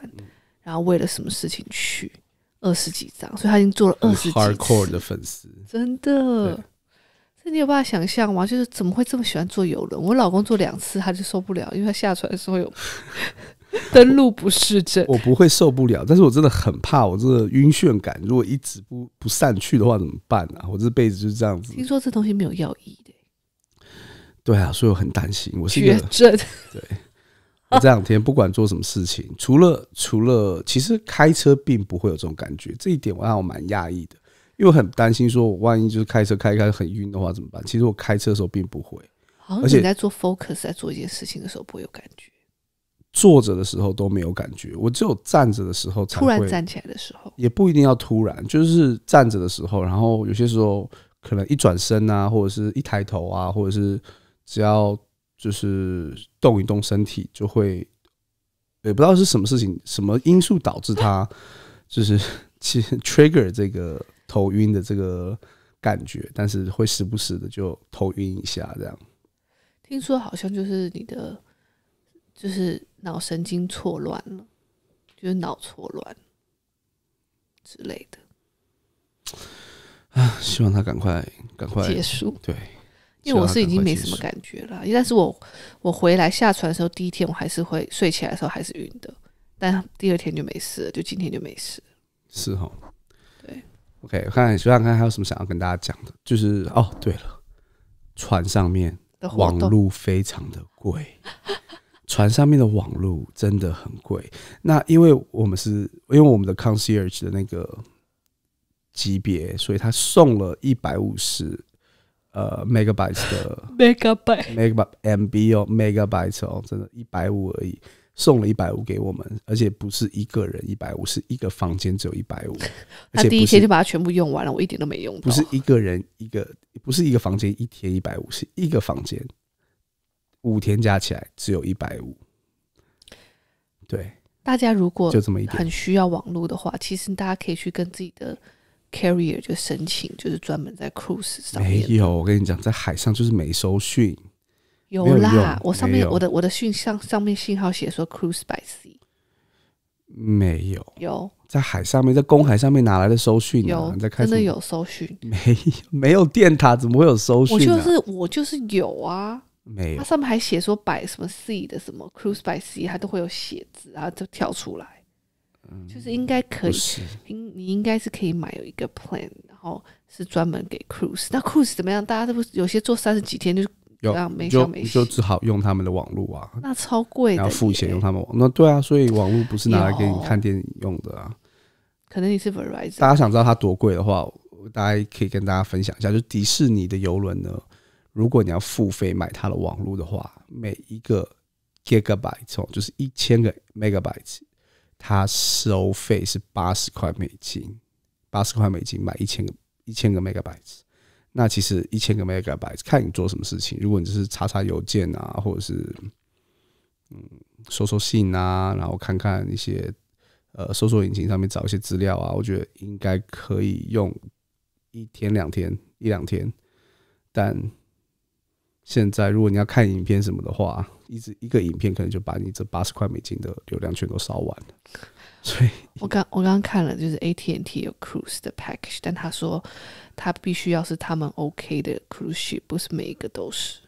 然后为了什么事情去，二十几张，所以他已经做了二十。hardcore 的粉丝，真的，这你有办法想象吗？就是怎么会这么喜欢坐游轮？我老公坐两次他就受不了，因为他下船的时候有。登录不是这，我不会受不了，但是我真的很怕，我这个晕眩感，如果一直不不散去的话怎么办啊？我这辈子就这样子。听说这东西没有药医的，对啊，所以我很担心。我血症，对我这两天不管做什么事情，除了除了，其实开车并不会有这种感觉，这一点我让我蛮讶异的，因为我很担心说，我万一就是开车开开很晕的话怎么办？其实我开车的时候并不会，而且在做 focus 在做一件事情的时候不会有感觉。坐着的时候都没有感觉，我只有站着的时候，突然站起来的时候，也不一定要突然，就是站着的时候，然后有些时候可能一转身啊，或者是一抬头啊，或者是只要就是动一动身体，就会也不知道是什么事情、什么因素导致他就是 其实 trigger 这个头晕的这个感觉，但是会时不时的就头晕一下这样。听说好像就是你的。就是脑神经错乱了，就是脑错乱之类的。啊，希望他赶快赶快结束。对，因为我是已经没什么感觉了，但是我我回来下船的时候，第一天我还是会睡起来的时候还是晕的，但第二天就没事了，就今天就没事。是哈，对。OK，看看想想看还有什么想要跟大家讲的，就是哦，对了，船上面的网络非常的贵。船上面的网路真的很贵，那因为我们是因为我们的 concierge 的那个级别，所以他送了一百五十呃，megabyte 的 megabyte megabyte MB 哦，megabyte 哦，真的，一百五而已，送了一百五给我们，而且不是一个人一百五，是一个房间只有一百五。他第一天就把它全部用完了，我一点都没用。不是一个人一个，不是一个房间一天一百五是一个房间。五天加起来只有一百五，对。大家如果就这么一很需要网络的话，其实大家可以去跟自己的 carrier 就申请，就是专门在 cruise 上没有。我跟你讲，在海上就是没收讯。有啦，我上面我的我的讯上上面信号写说 cruise by sea，没有。有在海上面，在公海上面哪来的收讯啊？在真的有收讯？没 没有电塔，怎么会有收讯？我就是我就是有啊。没有，它上面还写说摆什么 C 的什么 Cruise by C，它都会有写字啊，就跳出来，就是应该可以，你应该是可以买有一个 Plan，然后是专门给 Cruise。那 Cruise 怎么样？大家都不有些做三十几天就是有没没上，就只好用他们的网络啊。那超贵，要付钱用他们网。那对啊，所以网络不是拿来给你看电影用的啊。可能你是 v r i z o n 大家想知道它多贵的话，大家可以跟大家分享一下，就迪士尼的游轮呢。如果你要付费买它的网络的话，每一个 gigabyte 哦，就是一千个 megabytes，它收费是八十块美金，八十块美金买一千个一千个 megabytes。那其实一千个 megabytes，看你做什么事情。如果你只是查查邮件啊，或者是嗯，收收信啊，然后看看一些呃搜索引擎上面找一些资料啊，我觉得应该可以用一天两天一两天，但。现在，如果你要看影片什么的话，一直一个影片可能就把你这八十块美金的流量全都烧完了。所以，我刚我刚刚看了，就是 AT&T 有 cruise 的 package，但他说他必须要是他们 OK 的 cruise ship，不是每一个都是。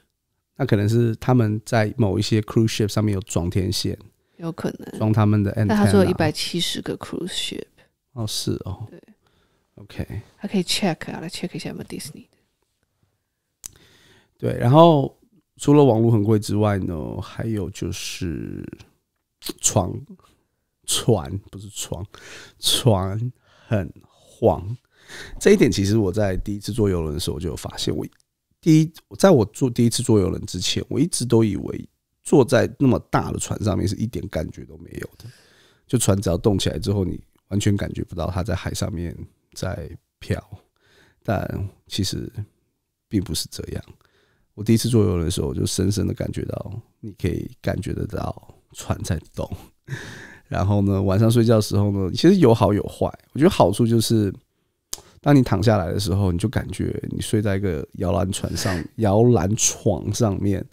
那可能是他们在某一些 cruise ship 上面有装天线，有可能装他们的 a n t e 他说一百七十个 cruise ship。哦，是哦。对。OK。还可以 check 啊，来 check 一下没有 Disney。对，然后除了网络很贵之外呢，还有就是床船不是床船很晃。这一点其实我在第一次坐游轮的时候就有发现。我第一，在我坐第一次坐游轮之前，我一直都以为坐在那么大的船上面是一点感觉都没有的。就船只要动起来之后，你完全感觉不到它在海上面在飘。但其实并不是这样。我第一次坐游轮的时候，我就深深的感觉到，你可以感觉得到船在动。然后呢，晚上睡觉的时候呢，其实有好有坏。我觉得好处就是，当你躺下来的时候，你就感觉你睡在一个摇篮船上、摇篮床上面，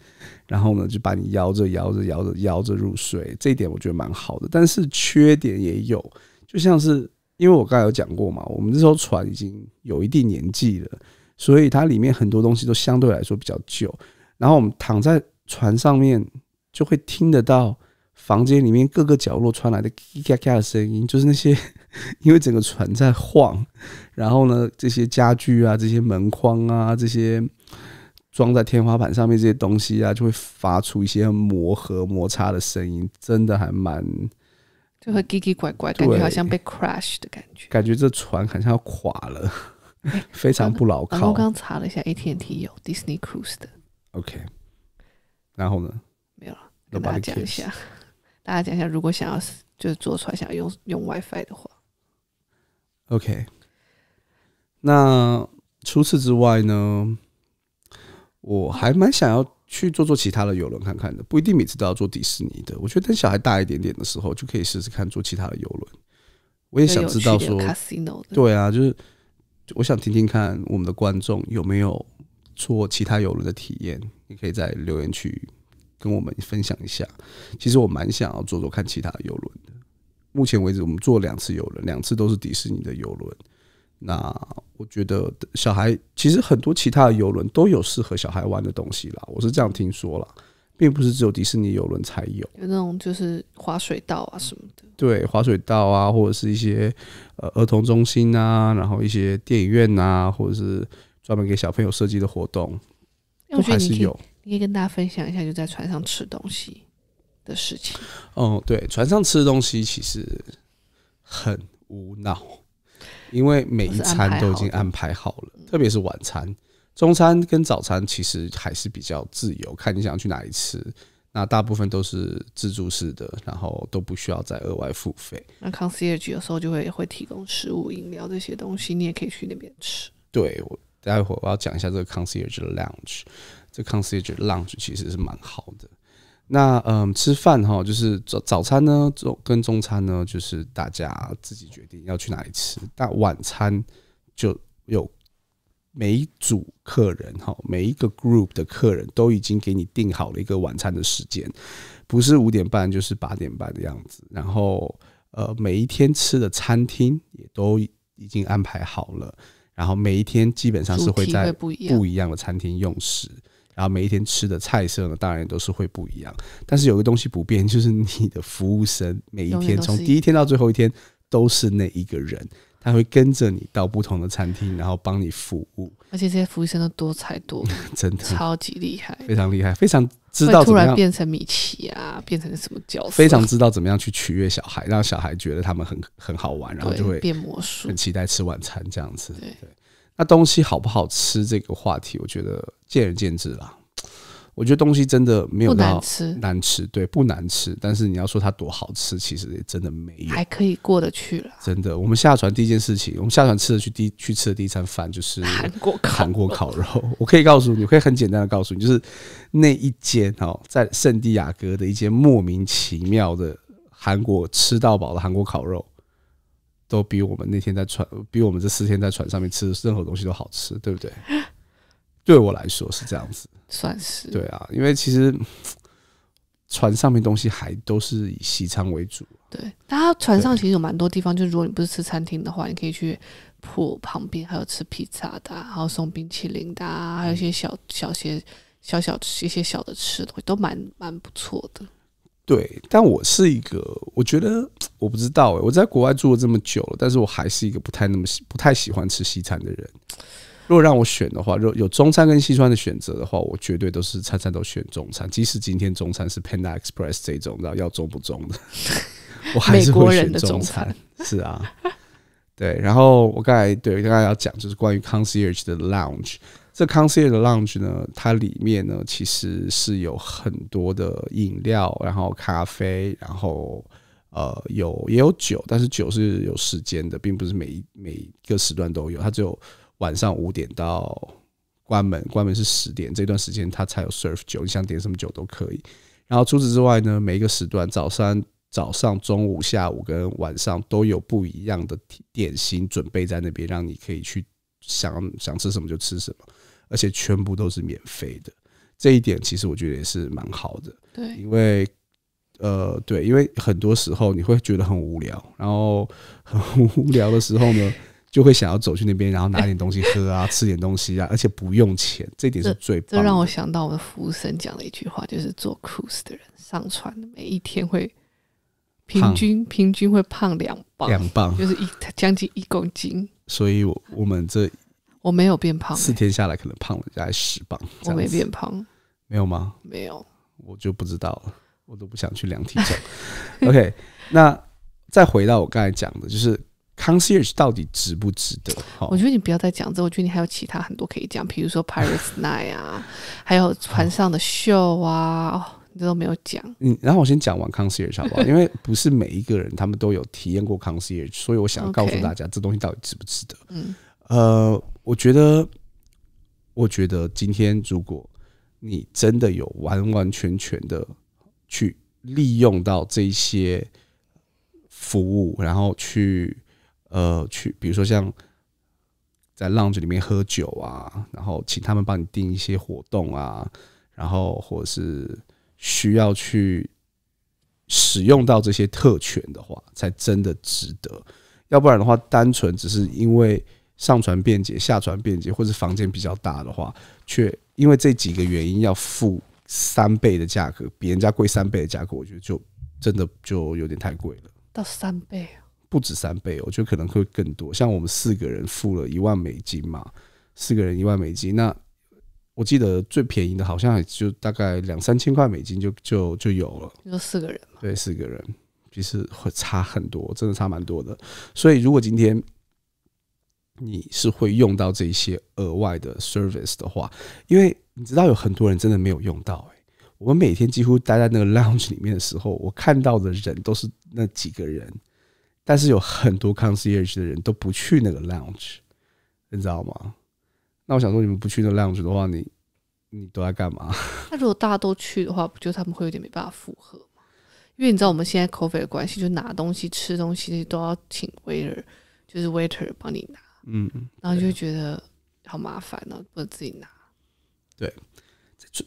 然后呢，就把你摇着、摇着、摇着、摇着入睡。这一点我觉得蛮好的。但是缺点也有，就像是因为我刚才有讲过嘛，我们这艘船已经有一定年纪了。所以它里面很多东西都相对来说比较旧，然后我们躺在船上面就会听得到房间里面各个角落传来的咔咔的声音，就是那些 因为整个船在晃，然后呢这些家具啊、这些门框啊、这些装在天花板上面这些东西啊，就会发出一些磨合摩擦的声音，真的还蛮就会奇奇怪怪，感觉好像被 crash 的感觉，感觉这船好像要垮了。非常不牢靠。老刚刚查了一下，AT&T 有 Disney Cruise 的。OK。然后呢？没有了，跟大家讲一下，大家讲一下，如果想要就是做出来想要用用 WiFi 的话。OK。那除此之外呢？我还蛮想要去坐坐其他的游轮看看的，不一定每次都要坐迪士尼的。我觉得等小孩大一点点的时候，就可以试试看坐其他的游轮。我也想知道说对啊，就是。我想听听看我们的观众有没有坐其他游轮的体验，你可以在留言区跟我们分享一下。其实我蛮想要坐坐看其他游轮的。目前为止，我们坐两次游轮，两次都是迪士尼的游轮。那我觉得小孩其实很多其他的游轮都有适合小孩玩的东西啦，我是这样听说了。并不是只有迪士尼游轮才有，有那种就是滑水道啊什么的。对，滑水道啊，或者是一些呃儿童中心啊，然后一些电影院啊，或者是专门给小朋友设计的活动，都还是有。你可以跟大家分享一下，就在船上吃东西的事情。哦，对，船上吃的东西其实很无脑，因为每一餐都已经安排好了，特别是晚餐。中餐跟早餐其实还是比较自由，看你想要去哪里吃。那大部分都是自助式的，然后都不需要再额外付费。那 concierge 有时候就会会提供食物、饮料这些东西，你也可以去那边吃。对，我待会我要讲一下这个 concierge 的 lunch。这 concierge lunch 其实是蛮好的。那嗯，吃饭哈，就是早早餐呢，中跟中餐呢，就是大家自己决定要去哪里吃。但晚餐就有。每一组客人哈，每一个 group 的客人都已经给你定好了一个晚餐的时间，不是五点半就是八点半的样子。然后，呃，每一天吃的餐厅也都已经安排好了。然后每一天基本上是会在不一样的餐厅用食。然后每一天吃的菜色呢，当然都是会不一样。但是有个东西不变，就是你的服务生每一天从第一天到最后一天都是那一个人。他会跟着你到不同的餐厅，然后帮你服务，而且这些服务生都多才多，真的超级厉害，非常厉害，非常知道怎么样变成米奇啊，变成什么角色，非常知道怎么样去取悦小孩，让小孩觉得他们很很好玩，然后就会变魔术，很期待吃晚餐这样子。对，那东西好不好吃这个话题，我觉得见仁见智啦。我觉得东西真的没有那难吃，难吃对不难吃，但是你要说它多好吃，其实也真的没有，还可以过得去了。真的，我们下船第一件事情，我们下船吃的去第去吃的第一餐饭就是韩国韩国烤肉。我可以告诉你，我可以很简单的告诉你，就是那一间哦，在圣地亚哥的一间莫名其妙的韩国吃到饱的韩国烤肉，都比我们那天在船，比我们这四天在船上面吃任何东西都好吃，对不对？对我来说是这样子，算是对啊，因为其实船上面东西还都是以西餐为主。对，那船上其实有蛮多地方，就是如果你不是吃餐厅的话，你可以去铺旁边还有吃披萨的，然后送冰淇淋的，还有一些小小些小小一些小的吃的，都蛮蛮不错的。对，但我是一个，我觉得我不知道哎，我在国外住了这么久了，但是我还是一个不太那么不太喜欢吃西餐的人。如果让我选的话，果有中餐跟西餐的选择的话，我绝对都是餐餐都选中餐，即使今天中餐是 Panda Express 这种的，要中不中？的，我还是会选中餐。是啊，对。然后我刚才对刚才要讲就是关于 Concierge 的 Lounge，这 Concierge 的 Lounge 呢，它里面呢其实是有很多的饮料，然后咖啡，然后呃有也有酒，但是酒是有时间的，并不是每一每个时段都有，它只有。晚上五点到关门，关门是十点。这段时间它才有 serve 酒，你想点什么酒都可以。然后除此之外呢，每一个时段，早上、早上、中午、下午跟晚上都有不一样的点心准备在那边，让你可以去想想吃什么就吃什么，而且全部都是免费的。这一点其实我觉得也是蛮好的。对，因为呃，对，因为很多时候你会觉得很无聊，然后很无聊的时候呢。就会想要走去那边，然后拿点东西喝啊，吃点东西啊，而且不用钱，这点是最棒。这让我想到我的服务生讲了一句话，就是做 cruise 的人上船，每一天会平均平均会胖两磅，两磅就是一将近一公斤。所以，我我们这我没有变胖，四天下来可能胖了大概十磅，我没变胖，没有吗？没有，我就不知道了，我都不想去量体重。OK，那再回到我刚才讲的，就是。康 g e 到底值不值得？我觉得你不要再讲这，我觉得你还有其他很多可以讲，比如说 Pirates Night 啊，还有船上的秀啊，你都没有讲。嗯，然后我先讲完康 g e 好不好？因为不是每一个人他们都有体验过康 g e 所以我想告诉大家，这东西到底值不值得？嗯，呃，我觉得，我觉得今天如果你真的有完完全全的去利用到这些服务，然后去。呃，去比如说像在浪子里面喝酒啊，然后请他们帮你订一些活动啊，然后或者是需要去使用到这些特权的话，才真的值得。要不然的话，单纯只是因为上传便捷、下传便捷，或者房间比较大的话，却因为这几个原因要付三倍的价格，比人家贵三倍的价格，我觉得就真的就有点太贵了，到三倍。不止三倍我觉得可能会更多。像我们四个人付了一万美金嘛，四个人一万美金。那我记得最便宜的，好像也就大概两三千块美金就就就有了。就四个人嘛。对，四个人其实会差很多，真的差蛮多的。所以如果今天你是会用到这些额外的 service 的话，因为你知道有很多人真的没有用到哎。我每天几乎待在那个 lounge 里面的时候，我看到的人都是那几个人。但是有很多 concierge 的人都不去那个 lounge，你知道吗？那我想说，你们不去那 lounge 的话，你你都在干嘛？那如果大家都去的话，不就他们会有点没办法负荷吗？因为你知道，我们现在 coffee 的关系，就拿东西、吃东西都要请 waiter，就是 waiter 帮你拿。嗯嗯，然后就觉得好麻烦，然不或自己拿。对，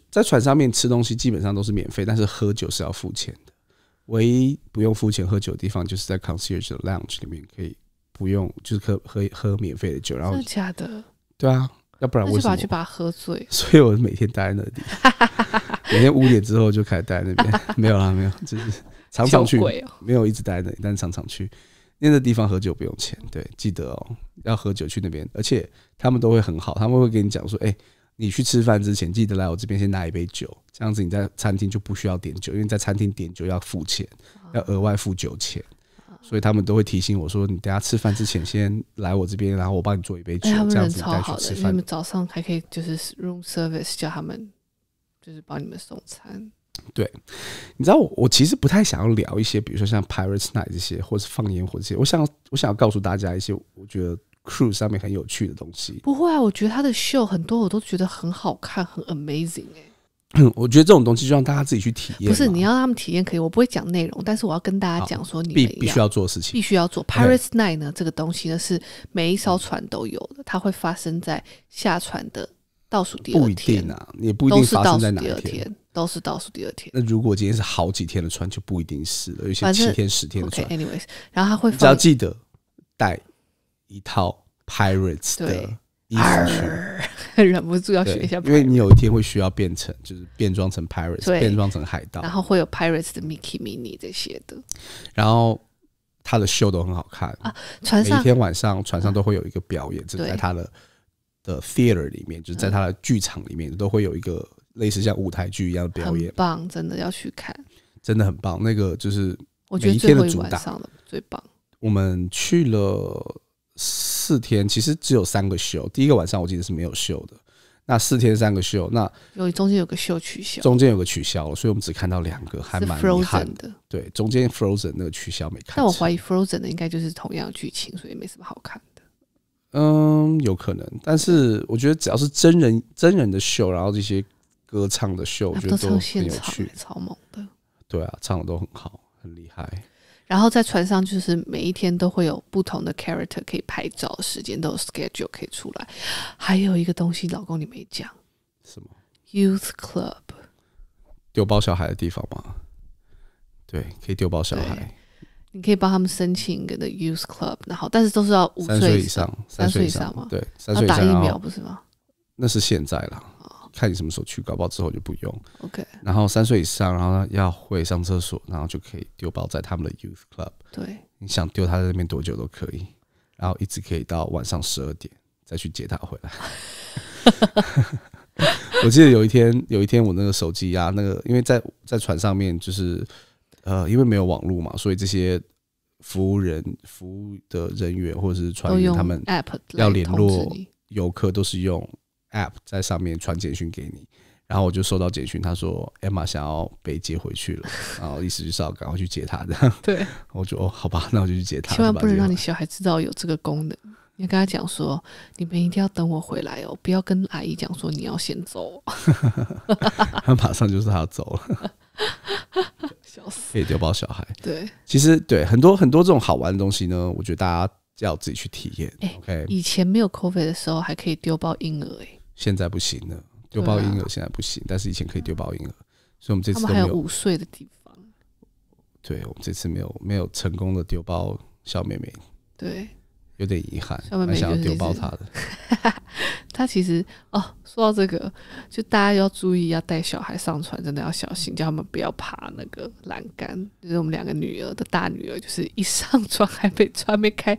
在船上面吃东西基本上都是免费，但是喝酒是要付钱。唯一不用付钱喝酒的地方就是在 Concierge Lounge 里面，可以不用就是喝喝喝免费的酒，然后假的，对啊，要不然我什么去把它喝醉？所以我每天待在那地每天五点之后就开始待在那边，没有啦，没有，就是常常去，没有一直待在那里，但是常常去那个地方喝酒不用钱，对，记得哦，要喝酒去那边，而且他们都会很好，他们会跟你讲说，哎。你去吃饭之前，记得来我这边先拿一杯酒，这样子你在餐厅就不需要点酒，因为在餐厅点酒要付钱，要额外付酒钱，所以他们都会提醒我说，你等下吃饭之前先来我这边，然后我帮你做一杯酒，这样子带去吃饭。超好你们早上还可以就是 room service 叫他们，就是帮你们送餐。对，你知道我我其实不太想要聊一些，比如说像 pirates night 这些，或是放烟火这些，我想我想要告诉大家一些，我觉得。c r e 上面很有趣的东西，不会啊！我觉得他的秀很多，我都觉得很好看，很 amazing 哎。我觉得这种东西就让大家自己去体验。不是，你让他们体验可以，我不会讲内容，但是我要跟大家讲说，你必须要做事情，必须要做。Paris Night 呢？这个东西呢是每一艘船都有的，它会发生在下船的倒数第二天，不一定啊，也不一定发生在哪一天，都是倒数第二天。那如果今天是好几天的船，就不一定是了，有些七天、十天的船。anyways，然后他会只要记得带。一套 pirates 的衣服，忍不住要学一下，因为你有一天会需要变成，就是变装成 pirates，变装成海盗，然后会有 pirates 的 Mickey、Mini 这些的，然后他的秀都很好看啊。船上每天晚上，船上都会有一个表演，是在他的的 theater 里面，就是在他的剧场里面，都会有一个类似像舞台剧一样的表演，很棒，真的要去看，真的很棒。那个就是我觉得最的主的，最棒。我们去了。四天其实只有三个秀，第一个晚上我记得是没有秀的。那四天三个秀，那有中间有个秀取消，中间有个取消，所以我们只看到两个，还蛮遗憾的。对，中间 Frozen 那个取消没看。但我怀疑 Frozen 的应该就是同样剧情，所以没什么好看的。嗯，有可能。但是我觉得只要是真人真人的秀，然后这些歌唱的秀，我觉得都很有趣，超猛的。对啊，唱的都很好，很厉害。然后在船上就是每一天都会有不同的 character 可以拍照，时间都有 schedule 可以出来。还有一个东西，老公你没讲什么？Youth Club 丢包小孩的地方吗？对，可以丢包小孩。你可以帮他们申请一个的 Youth Club，然后但是都是要五岁以上，三岁以上吗？对，三岁以上要打疫苗不是吗？那是现在了。看你什么时候去，搞包之后就不用。OK。然后三岁以上，然后要会上厕所，然后就可以丢包在他们的 Youth Club。对，你想丢他在那边多久都可以，然后一直可以到晚上十二点再去接他回来。我记得有一天，有一天我那个手机啊，那个因为在在船上面，就是呃，因为没有网络嘛，所以这些服务人服务的人员或者是船员他们 app 要联络游客都是用。App 在上面传简讯给你，然后我就收到简讯，他说 Emma 想要被接回去了，然后意思就是要赶快去接他。这样，对 我就哦，好吧，那我就去接他。千万不能让你小孩知道有这个功能，你跟他讲说，你们一定要等我回来哦，不要跟阿姨讲说你要先走。他马上就是他要走了，笑死！可以丢包小孩，对，其实对很多很多这种好玩的东西呢，我觉得大家要自己去体验。OK，以前没有 Covid 的时候，还可以丢包婴儿哎。现在不行了，丢包婴儿现在不行，但是以前可以丢包婴儿，所以我们这次都没有五岁的地方。对我们这次没有没有成功的丢包小妹妹，对，有点遗憾，妹想要丢包她的。她其实哦，说到这个，就大家要注意，要带小孩上船，真的要小心，叫他们不要爬那个栏杆。就是我们两个女儿的大女儿，就是一上船还没船没开，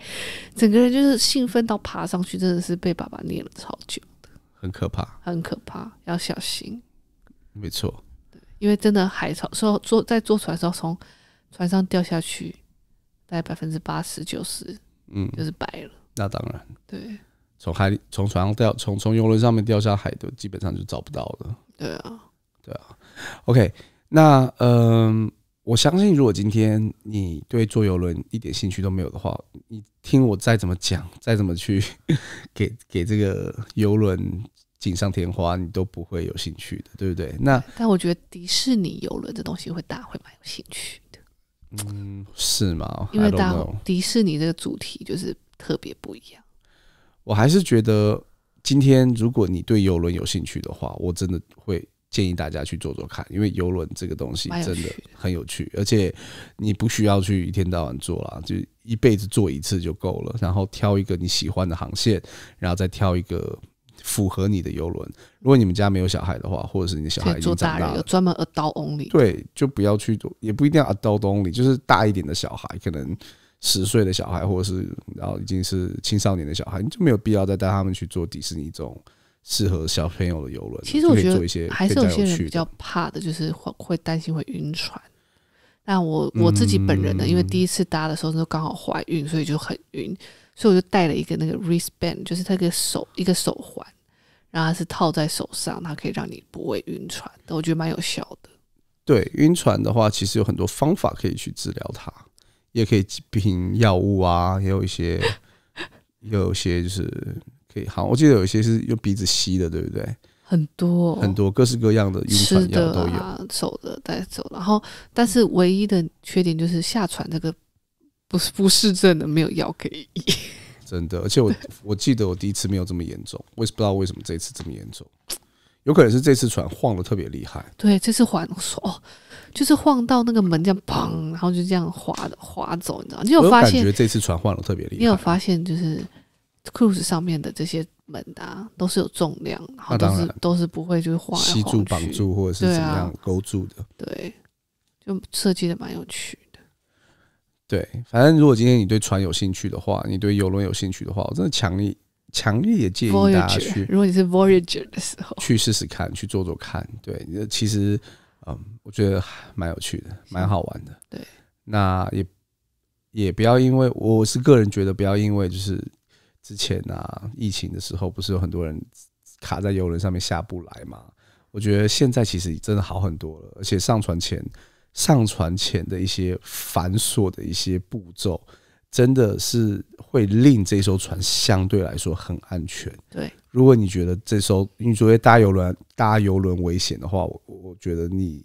整个人就是兴奋到爬上去，真的是被爸爸捏了超久。很可怕，很可怕，要小心。没错，因为真的海潮，说坐在坐船的时候从船上掉下去，大概百分之八十、九十，嗯，就是白了。那当然，对。从海从船上掉，从从游轮上面掉下海的，基本上就找不到了。对啊，对啊。OK，那嗯。我相信，如果今天你对坐游轮一点兴趣都没有的话，你听我再怎么讲，再怎么去 给给这个游轮锦上添花，你都不会有兴趣的，对不对？那但我觉得迪士尼游轮这东西会大家会蛮有兴趣的。嗯，是吗？因为大迪士尼这个主题就是特别不一样。我还是觉得，今天如果你对游轮有兴趣的话，我真的会。建议大家去做做看，因为游轮这个东西真的很有趣，而且你不需要去一天到晚坐了，就一辈子坐一次就够了。然后挑一个你喜欢的航线，然后再挑一个符合你的游轮。如果你们家没有小孩的话，或者是你的小孩已经长大了，专门 adult only，对，就不要去做，也不一定要 adult only，就是大一点的小孩，可能十岁的小孩，或者是然后已经是青少年的小孩，你就没有必要再带他们去做迪士尼这种。适合小朋友的游轮，其实我觉得做一些还是有些人比较怕的，就是会会担心会晕船。那我我自己本人呢，因为第一次搭的时候就刚好怀孕，所以就很晕，所以我就带了一个那个 wristband，就是那个手一个手环，然后它是套在手上，它可以让你不会晕船，我觉得蛮有效的。对晕船的话，其实有很多方法可以去治疗它，也可以凭药物啊，也有一些，又有些就是。可以好，我记得有一些是用鼻子吸的，对不对？很多很多各式各样的晕船药都有，手的带走。然后，但是唯一的缺点就是下船这个不是不是真的没有药可以。真的，而且我 我记得我第一次没有这么严重，我也不知道为什么这次这么严重，有可能是这次船晃的特别厉害。对，这次晃锁说哦，就是晃到那个门这样砰，然后就这样滑的滑走，你知道你有发现这次船晃的特别厉害？你有发现就是？cruise 上面的这些门啊，都是有重量，然后都是都是不会就画吸住、绑住或者是怎么样勾住的。对，就设计的蛮有趣的。对，反正如果今天你对船有兴趣的话，你对游轮有兴趣的话，我真的强烈强烈也建议大家去。如果你是 Voyager 的时候，去试试看，去做做看。对，其实嗯，我觉得蛮有趣的，蛮好玩的。对，那也也不要因为我是个人觉得不要因为就是。之前啊，疫情的时候不是有很多人卡在游轮上面下不来吗？我觉得现在其实真的好很多，了，而且上船前、上船前的一些繁琐的一些步骤，真的是会令这艘船相对来说很安全。对，如果你觉得这艘，你觉得搭游轮搭游轮危险的话，我我觉得你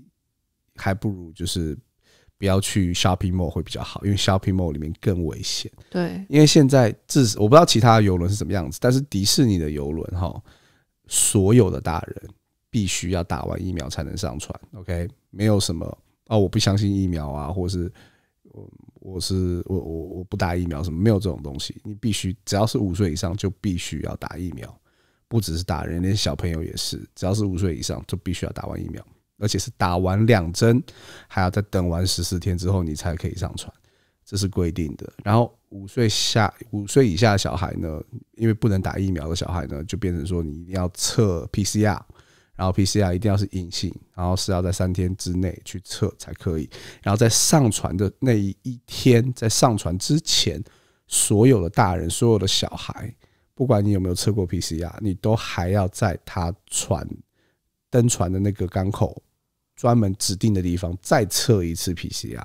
还不如就是。不要去 shopping mall 会比较好，因为 shopping mall 里面更危险。对，因为现在至少我不知道其他的游轮是什么样子，但是迪士尼的游轮哈，所有的大人必须要打完疫苗才能上船。OK，没有什么哦，我不相信疫苗啊，或是我我是我我我不打疫苗什么，没有这种东西。你必须只要是五岁以上就必须要打疫苗，不只是大人，连小朋友也是，只要是五岁以上就必须要打完疫苗。而且是打完两针，还要再等完十四天之后，你才可以上船，这是规定的。然后五岁以下、五岁以下的小孩呢，因为不能打疫苗的小孩呢，就变成说你一定要测 PCR，然后 PCR 一定要是阴性，然后是要在三天之内去测才可以。然后在上传的那一天，在上传之前，所有的大人、所有的小孩，不管你有没有测过 PCR，你都还要在他传。登船的那个港口，专门指定的地方，再测一次 PCR。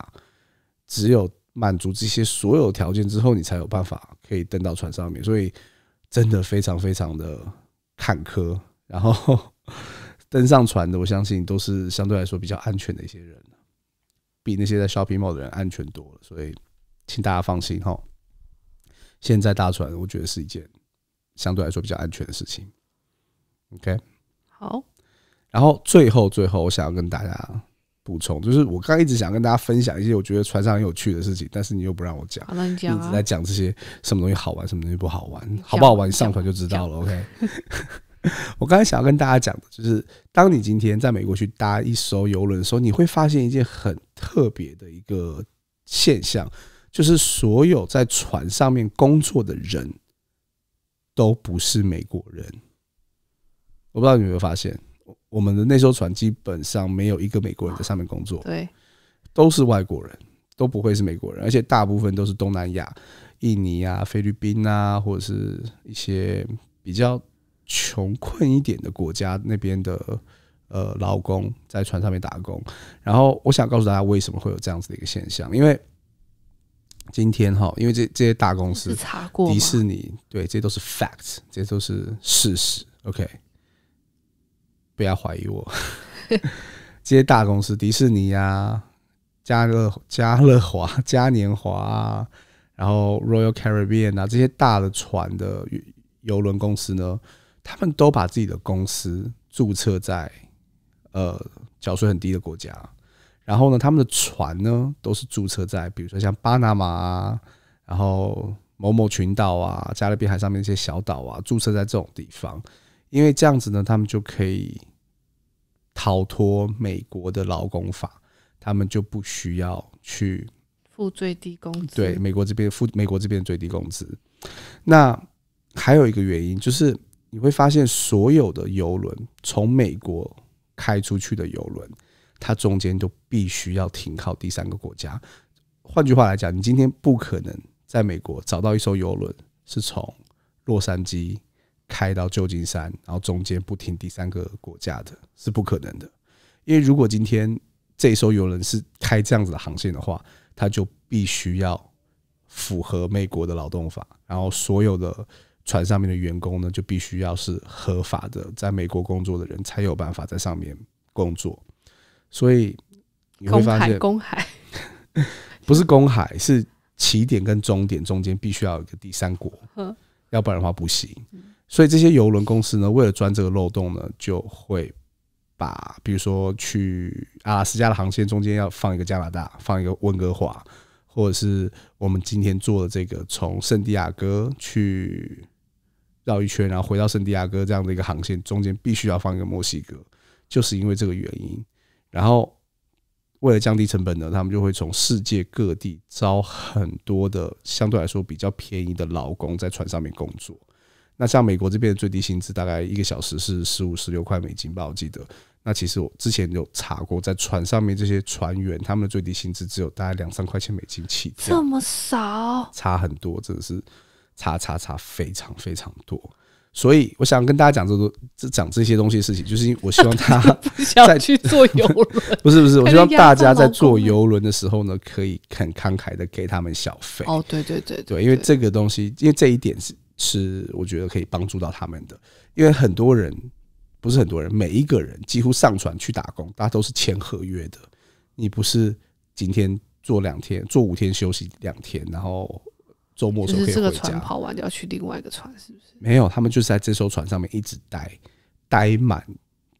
只有满足这些所有条件之后，你才有办法可以登到船上面。所以真的非常非常的坎坷。然后 登上船的，我相信都是相对来说比较安全的一些人，比那些在 shopping mall 的人安全多了。所以请大家放心哈。现在搭船，我觉得是一件相对来说比较安全的事情。OK，好。然后最后最后，我想要跟大家补充，就是我刚一直想跟大家分享一些我觉得船上很有趣的事情，但是你又不让我讲，一直在讲这些什么东西好玩，什么东西不好玩，好不好玩？你上船就知道了。OK，我刚才想要跟大家讲的就是，当你今天在美国去搭一艘游轮的时候，你会发现一件很特别的一个现象，就是所有在船上面工作的人，都不是美国人。我不知道你有没有发现。我们的那艘船基本上没有一个美国人，在上面工作，对，都是外国人，都不会是美国人，而且大部分都是东南亚、印尼啊、菲律宾啊，或者是一些比较穷困一点的国家那边的呃劳工，在船上面打工。然后我想告诉大家，为什么会有这样子的一个现象，因为今天哈，因为这这些大公司，迪士尼对，这都是 facts，这都是事实。OK。不要怀疑我。这些大公司，迪士尼啊、加勒加勒华嘉年华啊，然后 Royal Caribbean 啊这些大的船的游轮公司呢，他们都把自己的公司注册在呃缴税很低的国家，然后呢，他们的船呢都是注册在，比如说像巴拿马啊，然后某某群岛啊、加勒比海上面一些小岛啊，注册在这种地方，因为这样子呢，他们就可以。逃脱美国的劳工法，他们就不需要去付最低工资。对，美国这边付美国这边最低工资。那还有一个原因就是，你会发现所有的游轮从美国开出去的游轮，它中间都必须要停靠第三个国家。换句话来讲，你今天不可能在美国找到一艘游轮是从洛杉矶。开到旧金山，然后中间不停第三个国家的是不可能的，因为如果今天这艘游轮是开这样子的航线的话，它就必须要符合美国的劳动法，然后所有的船上面的员工呢，就必须要是合法的，在美国工作的人才有办法在上面工作。所以你会发现，公海不是公海，是起点跟终点中间必须要有一个第三国，要不然的话不行。所以这些游轮公司呢，为了钻这个漏洞呢，就会把比如说去阿拉斯加的航线中间要放一个加拿大，放一个温哥华，或者是我们今天做的这个从圣地亚哥去绕一圈，然后回到圣地亚哥这样的一个航线中间必须要放一个墨西哥，就是因为这个原因。然后为了降低成本呢，他们就会从世界各地招很多的相对来说比较便宜的劳工在船上面工作。那像美国这边的最低薪资大概一个小时是十五十六块美金吧，我记得。那其实我之前有查过，在船上面这些船员他们的最低薪资只有大概两三块钱美金起，这么少，差很多，真的是差差差非常非常多。所以我想跟大家讲这个，这讲这些东西事情，就是因为我希望他 不想去做游轮，不是不是，我希望大家在坐游轮的时候呢，可以很慷慨的给他们小费。哦，对对对对，因为这个东西，因为这一点是。是，我觉得可以帮助到他们的，因为很多人，不是很多人，每一个人几乎上船去打工，大家都是签合约的。你不是今天做两天，做五天休息两天，然后周末候可以回家。这个船跑完就要去另外一个船，是不是？没有，他们就是在这艘船上面一直待，待满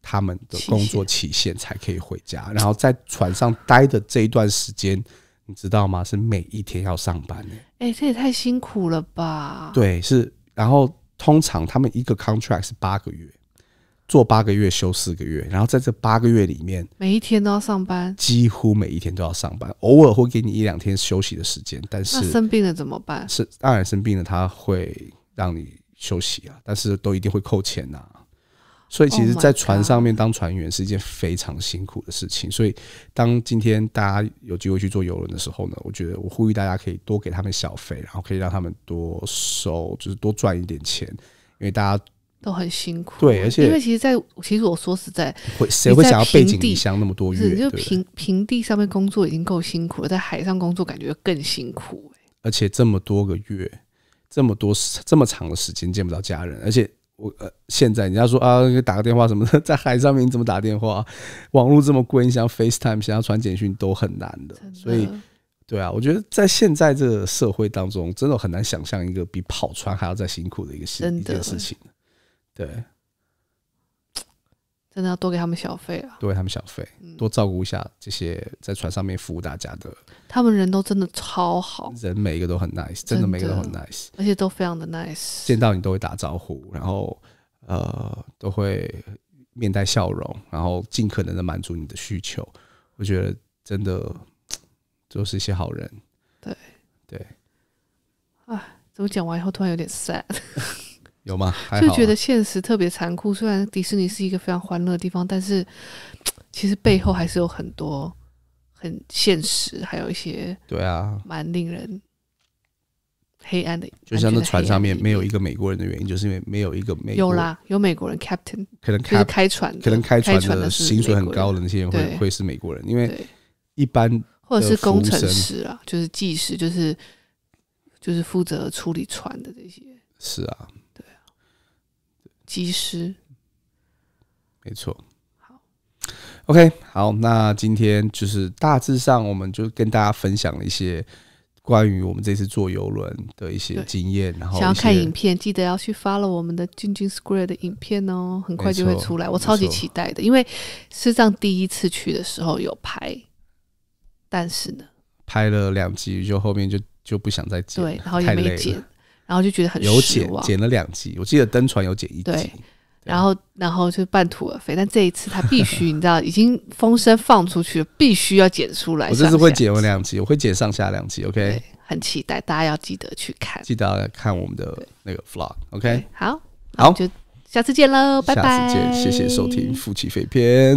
他们的工作期限才可以回家。然后在船上待的这一段时间。你知道吗？是每一天要上班的，哎，这也太辛苦了吧？对，是，然后通常他们一个 contract 是八个月，做八个月休四个月，然后在这八个月里面，每一天都要上班，几乎每一天都要上班，偶尔会给你一两天休息的时间，但是生病了怎么办？是，当然生病了，他会让你休息啊，但是都一定会扣钱呐。所以，其实，在船上面当船员是一件非常辛苦的事情。所以，当今天大家有机会去做游轮的时候呢，我觉得我呼吁大家可以多给他们小费，然后可以让他们多收，就是多赚一点钱，因为大家都很辛苦。对，而且因为其实，在其实我说实在，会谁会想要背井离乡那么多月？就平平地上面工作已经够辛苦了，在海上工作感觉更辛苦。而且这么多个月，这么多这么长的时间见不到家人，而且。我呃，现在人家说啊，打个电话什么的，在海上面你怎么打电话？网络这么贵，你想 FaceTime，想要传简讯都很难的。所以，对啊，我觉得在现在这个社会当中，真的很难想象一个比跑船还要再辛苦的一个事一件事情。对。真的要多给他们小费啊！多给他们小费，多照顾一下这些在船上面服务大家的。他们人都真的超好，人每一个都很 nice，真的每一个都很 nice，而且都非常的 nice。见到你都会打招呼，然后呃都会面带笑容，然后尽可能的满足你的需求。我觉得真的都是一些好人。对对，哎，怎么讲完以后突然有点 sad。有吗？就觉得现实特别残酷。虽然迪士尼是一个非常欢乐的地方，但是其实背后还是有很多很现实，还有一些对啊，蛮令人黑暗的。就像那船上面没有一个美国人的原因，就是因为没有一个美有啦，有美国人 captain，可能开船，可能开船的薪水很高的那些人会会是美国人，因为一般或者是工程师啊，就是技师，就是就是负责处理船的这些，是啊。及师，没错。好，OK，好，那今天就是大致上我们就跟大家分享了一些关于我们这次坐游轮的一些经验，然后想要看影片，记得要去 follow 我们的 j u Square 的影片哦，很快就会出来，我超级期待的，因为是上第一次去的时候有拍，但是呢，拍了两集就后面就就不想再剪，对，然后也没剪。然后就觉得很有望，减了两集，我记得登船有减一集，对，然后然后就半途而废。但这一次他必须，你知道，已经风声放出去，必须要剪出来。我这次会剪完两集，我会剪上下两集。OK，很期待，大家要记得去看，记得看我们的那个 vlog。OK，好好，就下次见喽，拜拜，见，谢谢收听《夫妻肺片》。